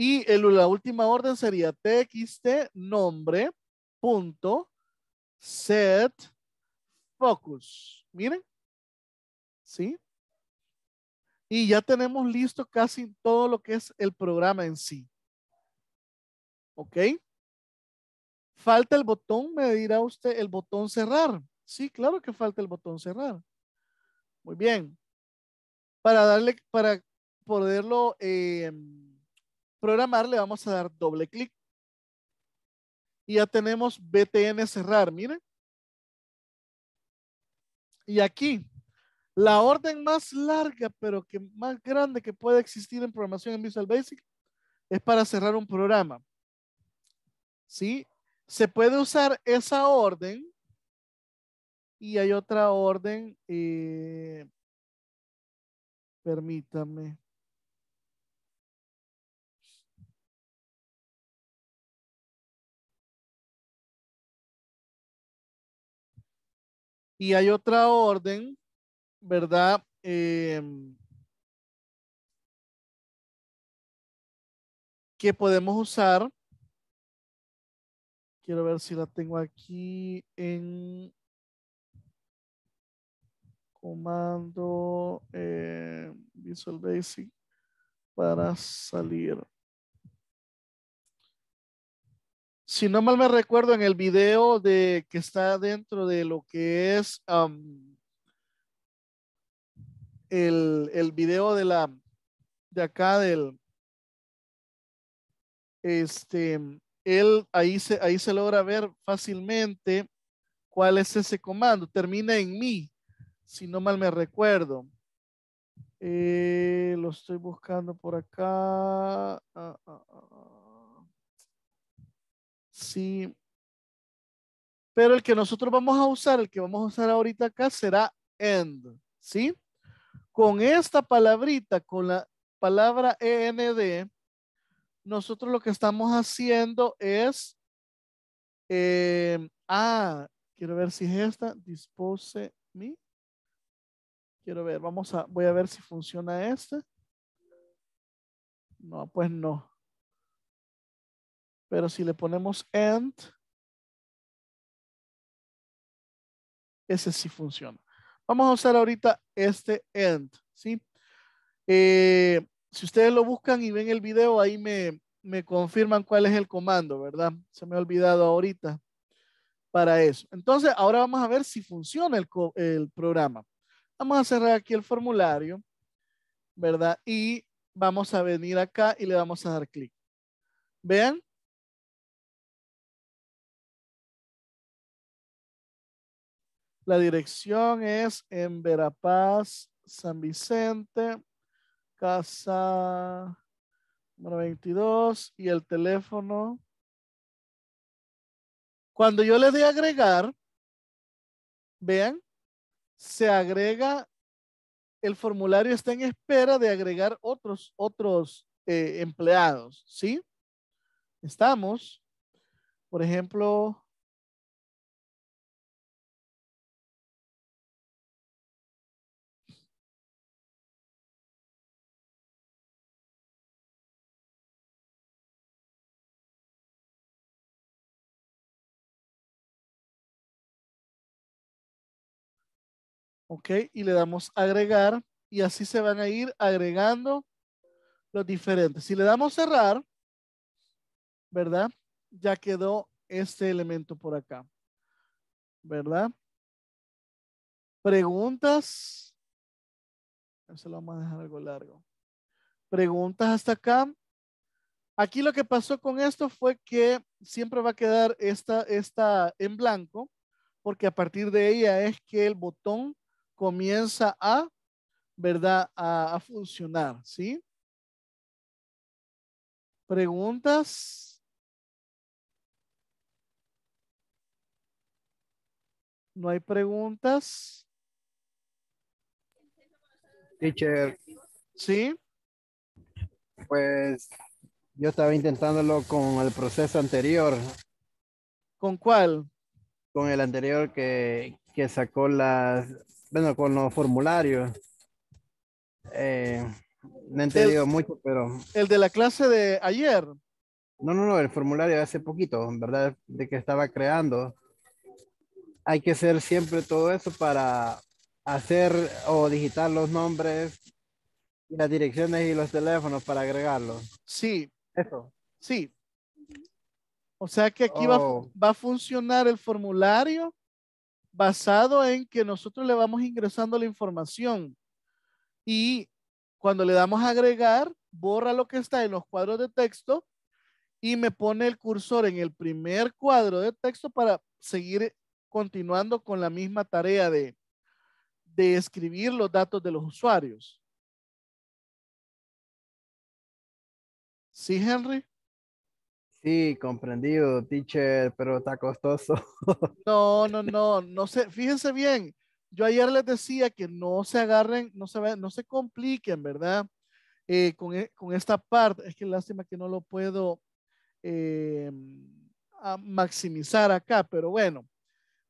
Y la última orden sería txt nombre punto set focus. Miren. ¿Sí? Y ya tenemos listo casi todo lo que es el programa en sí. ¿Ok? Falta el botón, me dirá usted, el botón cerrar. Sí, claro que falta el botón cerrar. Muy bien. Para darle, para poderlo em, programar, le vamos a dar doble clic. Y ya tenemos BTN cerrar, miren. Y aquí, la orden más larga, pero que más grande que puede existir en programación en Visual Basic, es para cerrar un programa. ¿Sí? Se puede usar esa orden y hay otra orden. Eh, permítame.
Y hay otra orden, ¿verdad? Em,
que podemos usar. Quiero ver si la tengo aquí en comando em, Visual Basic para salir. si no mal me recuerdo, en el video de que está dentro de lo que es el, video de la de acá del este él ahí se ahí se logra ver fácilmente cuál es ese comando. Termina en mí, si no mal me recuerdo. Eh, lo estoy buscando por acá. Ah, ah, ah, Sí. Pero el que nosotros vamos a usar, el que vamos a usar ahorita acá será end, ¿sí? Con esta palabrita, con la palabra end, nosotros lo que estamos haciendo es, em, ah, quiero ver si es esta, dispose me. Quiero ver, vamos a, voy a ver si funciona esta. No, pues no. Pero si le ponemos end. ese sí funciona. Vamos a usar ahorita este end, ¿sí? Eh, si ustedes lo buscan y ven el video, ahí me, confirman cuál es el comando, ¿verdad? Se me ha olvidado ahorita para eso. Entonces, ahora vamos a ver si funciona el, el programa. Vamos a cerrar aquí el formulario, ¿verdad? Y vamos a venir acá y le vamos a dar clic. Vean, La dirección es en Verapaz, San Vicente, casa número 22 y el teléfono. Cuando yo le dé agregar, vean, se agrega, el formulario está en espera de agregar otros, otros eh, empleados, ¿sí? Estamos, por ejemplo, ¿Ok? Y le damos agregar y así se van a ir agregando los diferentes. Si le damos cerrar, ¿verdad? Ya quedó este elemento por acá. ¿Verdad? Preguntas. Se lo vamos a dejar algo largo. Preguntas hasta acá. Aquí lo que pasó con esto fue que siempre va a quedar esta, esta en blanco, porque a partir de ella es que el botón comienza a, ¿verdad? A, funcionar, ¿sí? ¿Preguntas? ¿No hay preguntas? Teacher. ¿Sí? Pues yo estaba intentándolo con el proceso anterior. ¿Con cuál? Con el anterior que, que sacó las bueno, con los formularios. Eh, no he entendido mucho, pero... El de la clase de ayer. No, no, no, el formulario de hace poquito, ¿verdad? De que estaba creando. Hay que hacer siempre todo eso para hacer o digitar los nombres, y las direcciones y los teléfonos para agregarlos. Sí. Eso. Sí. O sea que aquí va oh. a funcionar el formulario basado en que nosotros le vamos ingresando la información y cuando le damos agregar, borra lo que está en los cuadros de texto y me pone el cursor en el primer cuadro de texto para seguir continuando con la misma tarea de, escribir los datos de los usuarios. ¿Sí, Henry? Sí, comprendido, teacher, pero está costoso. *laughs* No, no, no, no sé, fíjense bien, yo ayer les decía que no se agarren, no se, no se compliquen, ¿verdad? Eh, e, con, esta parte, es que lástima que no lo puedo eh, maximizar acá, pero bueno,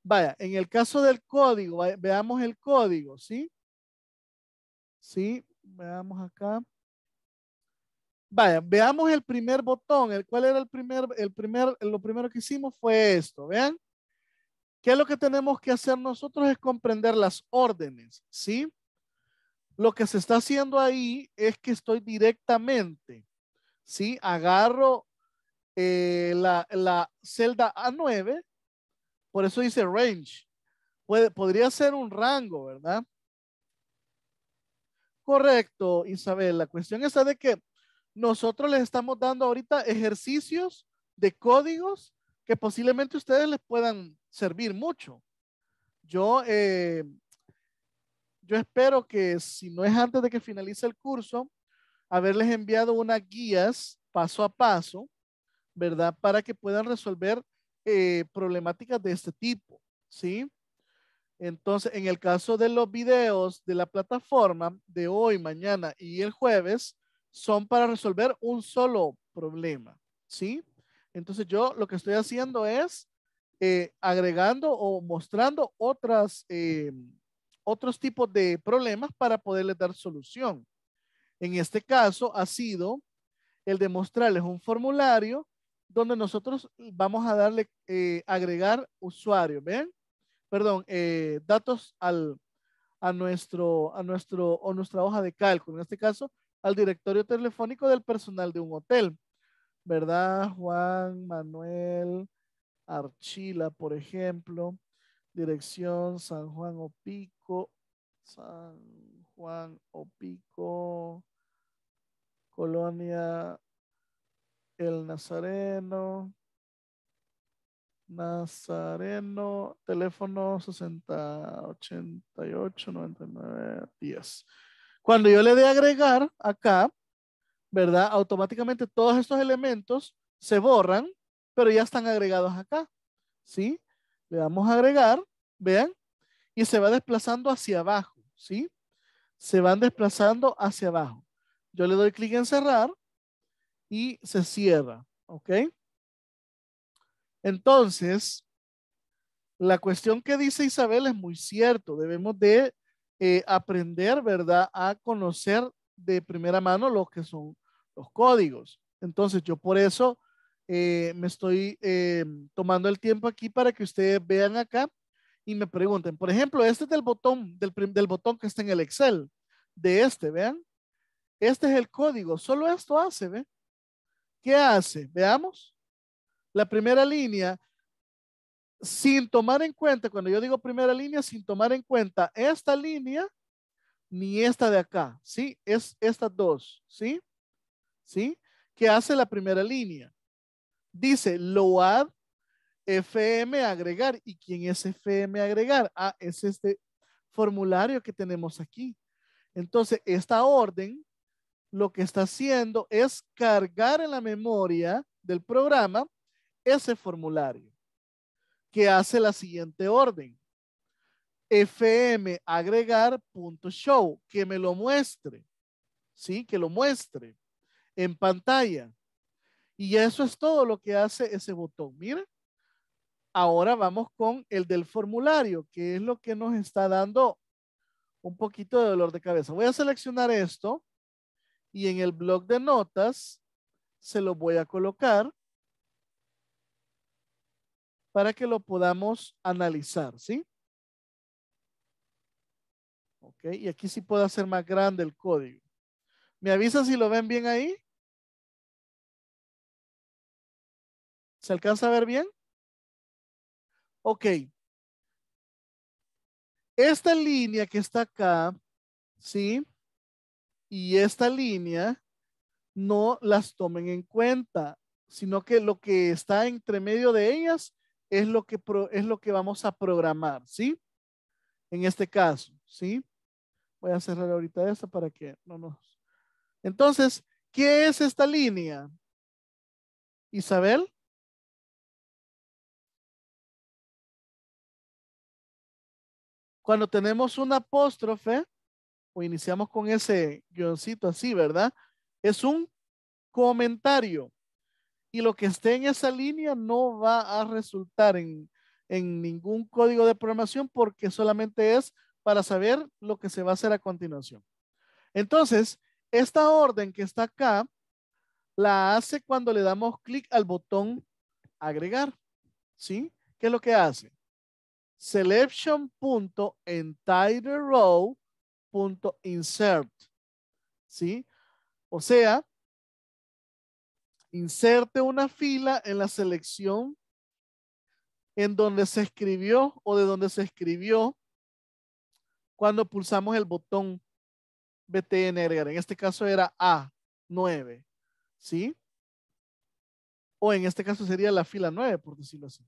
vaya, en el caso del código, veamos el código, ¿sí? Sí, veamos acá. Vaya, veamos el primer botón. El, ¿Cuál era el primer, el primer, lo primero que hicimos fue esto, vean. ¿Qué es lo que tenemos que hacer nosotros? Es comprender las órdenes, ¿sí? Lo que se está haciendo ahí es que estoy directamente, ¿sí? Agarro eh, la, celda A9, por eso dice range. Puede, podría ser un rango, ¿verdad? Correcto, Isabel. La cuestión está de que nosotros les estamos dando ahorita ejercicios de códigos que posiblemente ustedes les puedan servir mucho. Yo, eh, yo espero que si no es antes de que finalice el curso, haberles enviado unas guías paso a paso, ¿verdad? Para que puedan resolver eh, problemáticas de este tipo, ¿sí? Entonces, en el caso de los videos de la plataforma de hoy, mañana y el jueves, son para resolver un solo problema, ¿sí? Entonces yo lo que estoy haciendo es eh, agregando o mostrando otras, eh, otros tipos de problemas para poderles dar solución. En este caso ha sido el de mostrarles un formulario donde nosotros vamos a darle, eh, agregar usuario, ¿ven? Perdón, datos al, a, nuestro, a, nuestro, o nuestra hoja de cálculo. En este caso, al directorio telefónico del personal de un hotel, ¿verdad? Juan Manuel Archila, por ejemplo, dirección San Juan Opico, San Juan Opico, Colonia El Nazareno, Nazareno, teléfono 60 99 10. Cuando yo le dé agregar acá, ¿verdad? Automáticamente todos estos elementos se borran, pero ya están agregados acá. ¿Sí? Le damos a agregar, vean, y se va desplazando hacia abajo, ¿sí? Se van desplazando hacia abajo. Yo le doy clic en cerrar y se cierra, ¿ok? Entonces, la cuestión que dice Isabel es muy cierto. Debemos de eh, aprender, ¿verdad? A conocer de primera mano lo que son los códigos. Entonces, yo por eso eh, me estoy eh, tomando el tiempo aquí para que ustedes vean acá y me pregunten. Por ejemplo, este es el botón, del, del botón que está en el Excel, de este, vean. Este es el código, solo esto hace, ¿ve? ¿Qué hace? Veamos. La primera línea sin tomar en cuenta, cuando yo digo primera línea, sin tomar en cuenta esta línea ni esta de acá, ¿sí? Es estas dos, ¿sí? ¿Sí? ¿Qué hace la primera línea? Dice load FM agregar. ¿Y quién es FM agregar? Ah, es este formulario que tenemos aquí. Entonces, esta orden lo que está haciendo es cargar en la memoria del programa ese formulario que hace la siguiente orden. FM agregar punto show, que me lo muestre, ¿sí? Que lo muestre en pantalla. Y eso es todo lo que hace ese botón. Mira, ahora vamos con el del formulario, que es lo que nos está dando un poquito de dolor de cabeza. Voy a seleccionar esto y en el blog de notas se lo voy a colocar para que lo podamos analizar, ¿sí? Ok, y aquí sí puedo hacer más grande el código. ¿Me avisa si lo ven bien ahí?
¿Se alcanza a ver bien? Ok.
Esta línea que está acá, ¿sí? Y esta línea no las tomen en cuenta, sino que lo que está entre medio de ellas es lo que, es lo que vamos a programar, ¿sí? En este caso, ¿sí? Voy a cerrar ahorita esto para que no nos... Entonces, ¿qué es esta línea?
Isabel.
Cuando tenemos un apóstrofe, o iniciamos con ese guioncito así, ¿verdad? Es un comentario y lo que esté en esa línea no va a resultar en, ningún código de programación porque solamente es para saber lo que se va a hacer a continuación. Entonces, esta orden que está acá, la hace cuando le damos clic al botón agregar. ¿Sí? ¿Qué es lo que hace? Selection.entireRow.insert. ¿Sí? O sea, inserte una fila en la selección en donde se escribió o de donde se escribió cuando pulsamos el botón BTN En este caso era A9, ¿sí? O en este caso sería la fila 9, por decirlo así.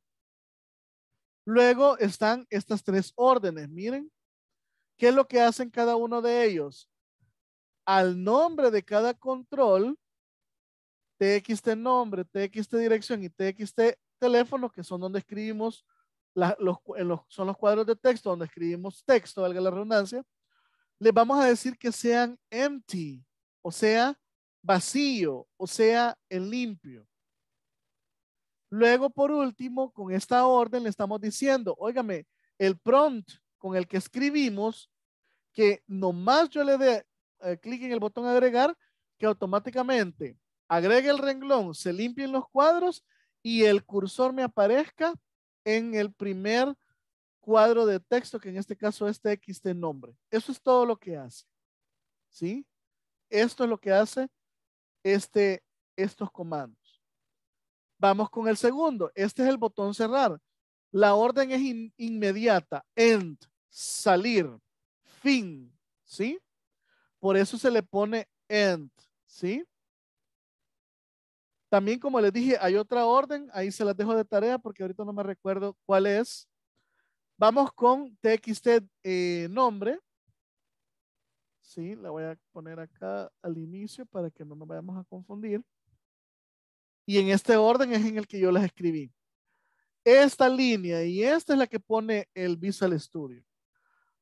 Luego están estas tres órdenes, miren. ¿Qué es lo que hacen cada uno de ellos? Al nombre de cada control, TXT nombre, TXT dirección y TXT teléfono, que son donde escribimos, eh, los, son los cuadros de texto donde escribimos texto, valga la redundancia, les vamos a decir que sean empty, o sea, vacío, o sea, en limpio. Luego, por último, con esta orden le estamos diciendo, óigame, el prompt con el que escribimos, que nomás yo le dé eh, clic en el botón agregar, que automáticamente agregue el renglón, se limpien los cuadros y el cursor me aparezca en el primer cuadro de texto, que en este caso es TXT nombre. Eso es todo lo que hace. ¿Sí? Esto es lo que hace este, estos comandos. Vamos con el segundo. Este es el botón cerrar. La orden es inmediata. End, salir, fin. ¿Sí? Por eso se le pone end. ¿Sí? También, como les dije, hay otra orden, ahí se las dejo de tarea porque ahorita no me recuerdo cuál es. Vamos con txt eh, nombre. Sí, la voy a poner acá al inicio para que no nos vayamos a confundir. Y en este orden es en el que yo las escribí. Esta línea y esta es la que pone el Visual Studio.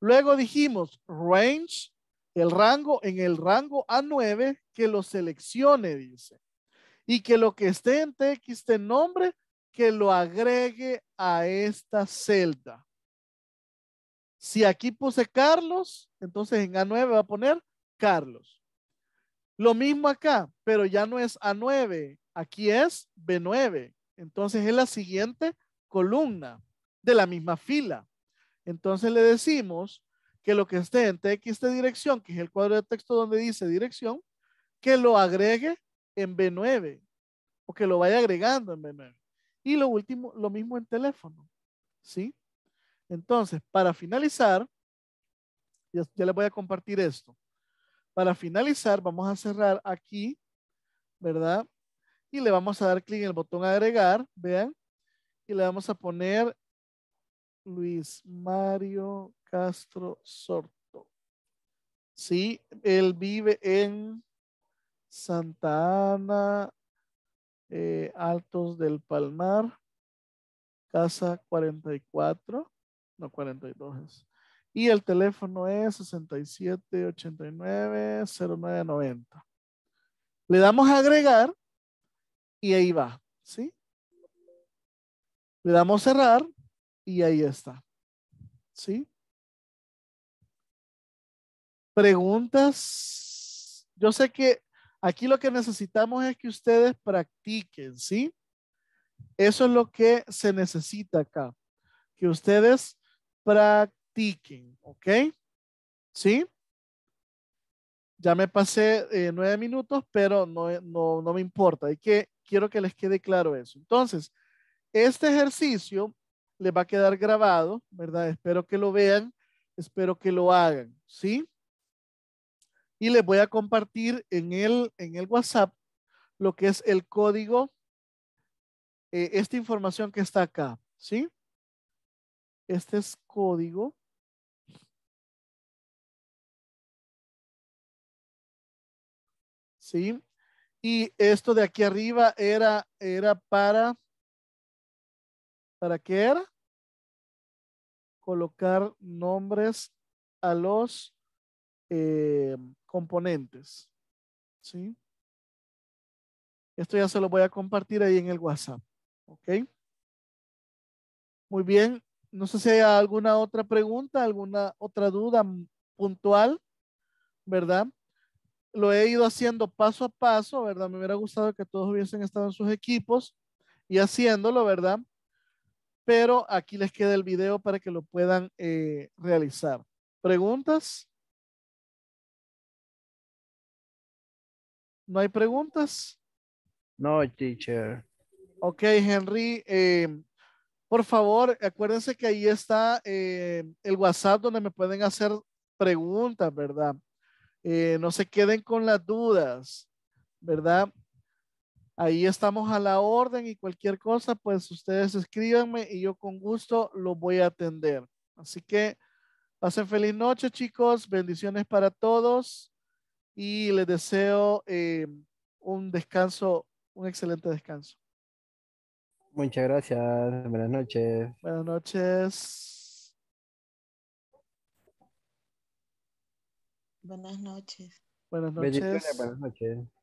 Luego dijimos range, el rango en el rango A9 que lo seleccione, dice y que lo que esté en TXT nombre, que lo agregue a esta celda. Si aquí puse Carlos, entonces en A9 va a poner Carlos. Lo mismo acá, pero ya no es A9, aquí es B9. Entonces es la siguiente columna de la misma fila. Entonces le decimos que lo que esté en TXT dirección, que es el cuadro de texto donde dice dirección, que lo agregue en B9 o que lo vaya agregando en B9. Y lo último, lo mismo en teléfono. ¿Sí? Entonces, para finalizar, ya, les voy a compartir esto. Para finalizar, vamos a cerrar aquí, ¿verdad? Y le vamos a dar clic en el botón agregar, vean. Y le vamos a poner Luis Mario Castro Sorto. Sí, él vive en Santa Ana, eh, Altos del Palmar, casa 44, no 42 Y el teléfono es 6789-0990. Le damos a agregar y ahí va, ¿sí? Le damos cerrar y ahí está, ¿sí? Preguntas. Yo sé que Aquí lo que necesitamos es que ustedes practiquen, ¿sí? Eso es lo que se necesita acá, que ustedes practiquen, ¿ok? ¿Sí? Ya me pasé eh, nueve minutos, pero no, no, no me importa. y que, quiero que les quede claro eso. Entonces, este ejercicio les va a quedar grabado, ¿verdad? Espero que lo vean, espero que lo hagan, ¿sí? y les voy a compartir en el, en el WhatsApp lo que es el código, eh, esta información que está acá, ¿sí?
Este es código. ¿Sí? Y esto de aquí arriba
era, era para, ¿para qué era? Colocar nombres a los eh, componentes. ¿sí? Esto ya se lo voy a compartir ahí en el WhatsApp. Muy bien. No sé si hay alguna otra pregunta, alguna otra duda puntual, ¿verdad? Lo he ido haciendo paso a paso, ¿verdad? Me hubiera gustado que todos hubiesen estado en sus equipos y haciéndolo, ¿verdad? Pero aquí les queda el video para que lo puedan eh, realizar. ¿Preguntas? ¿No hay preguntas? No, teacher. Ok, Henry. Eh, por favor, acuérdense que ahí está eh, el WhatsApp donde me pueden hacer preguntas, ¿verdad? Eh, no se queden con las dudas, ¿verdad? Ahí estamos a la orden y cualquier cosa, pues ustedes escríbanme y yo con gusto lo voy a atender. Así que pasen feliz noche, chicos. Bendiciones para todos y les deseo eh, un descanso, un excelente descanso. Muchas gracias. Buenas noches. Buenas noches. Buenas
noches. Buenas noches. Buenas noches.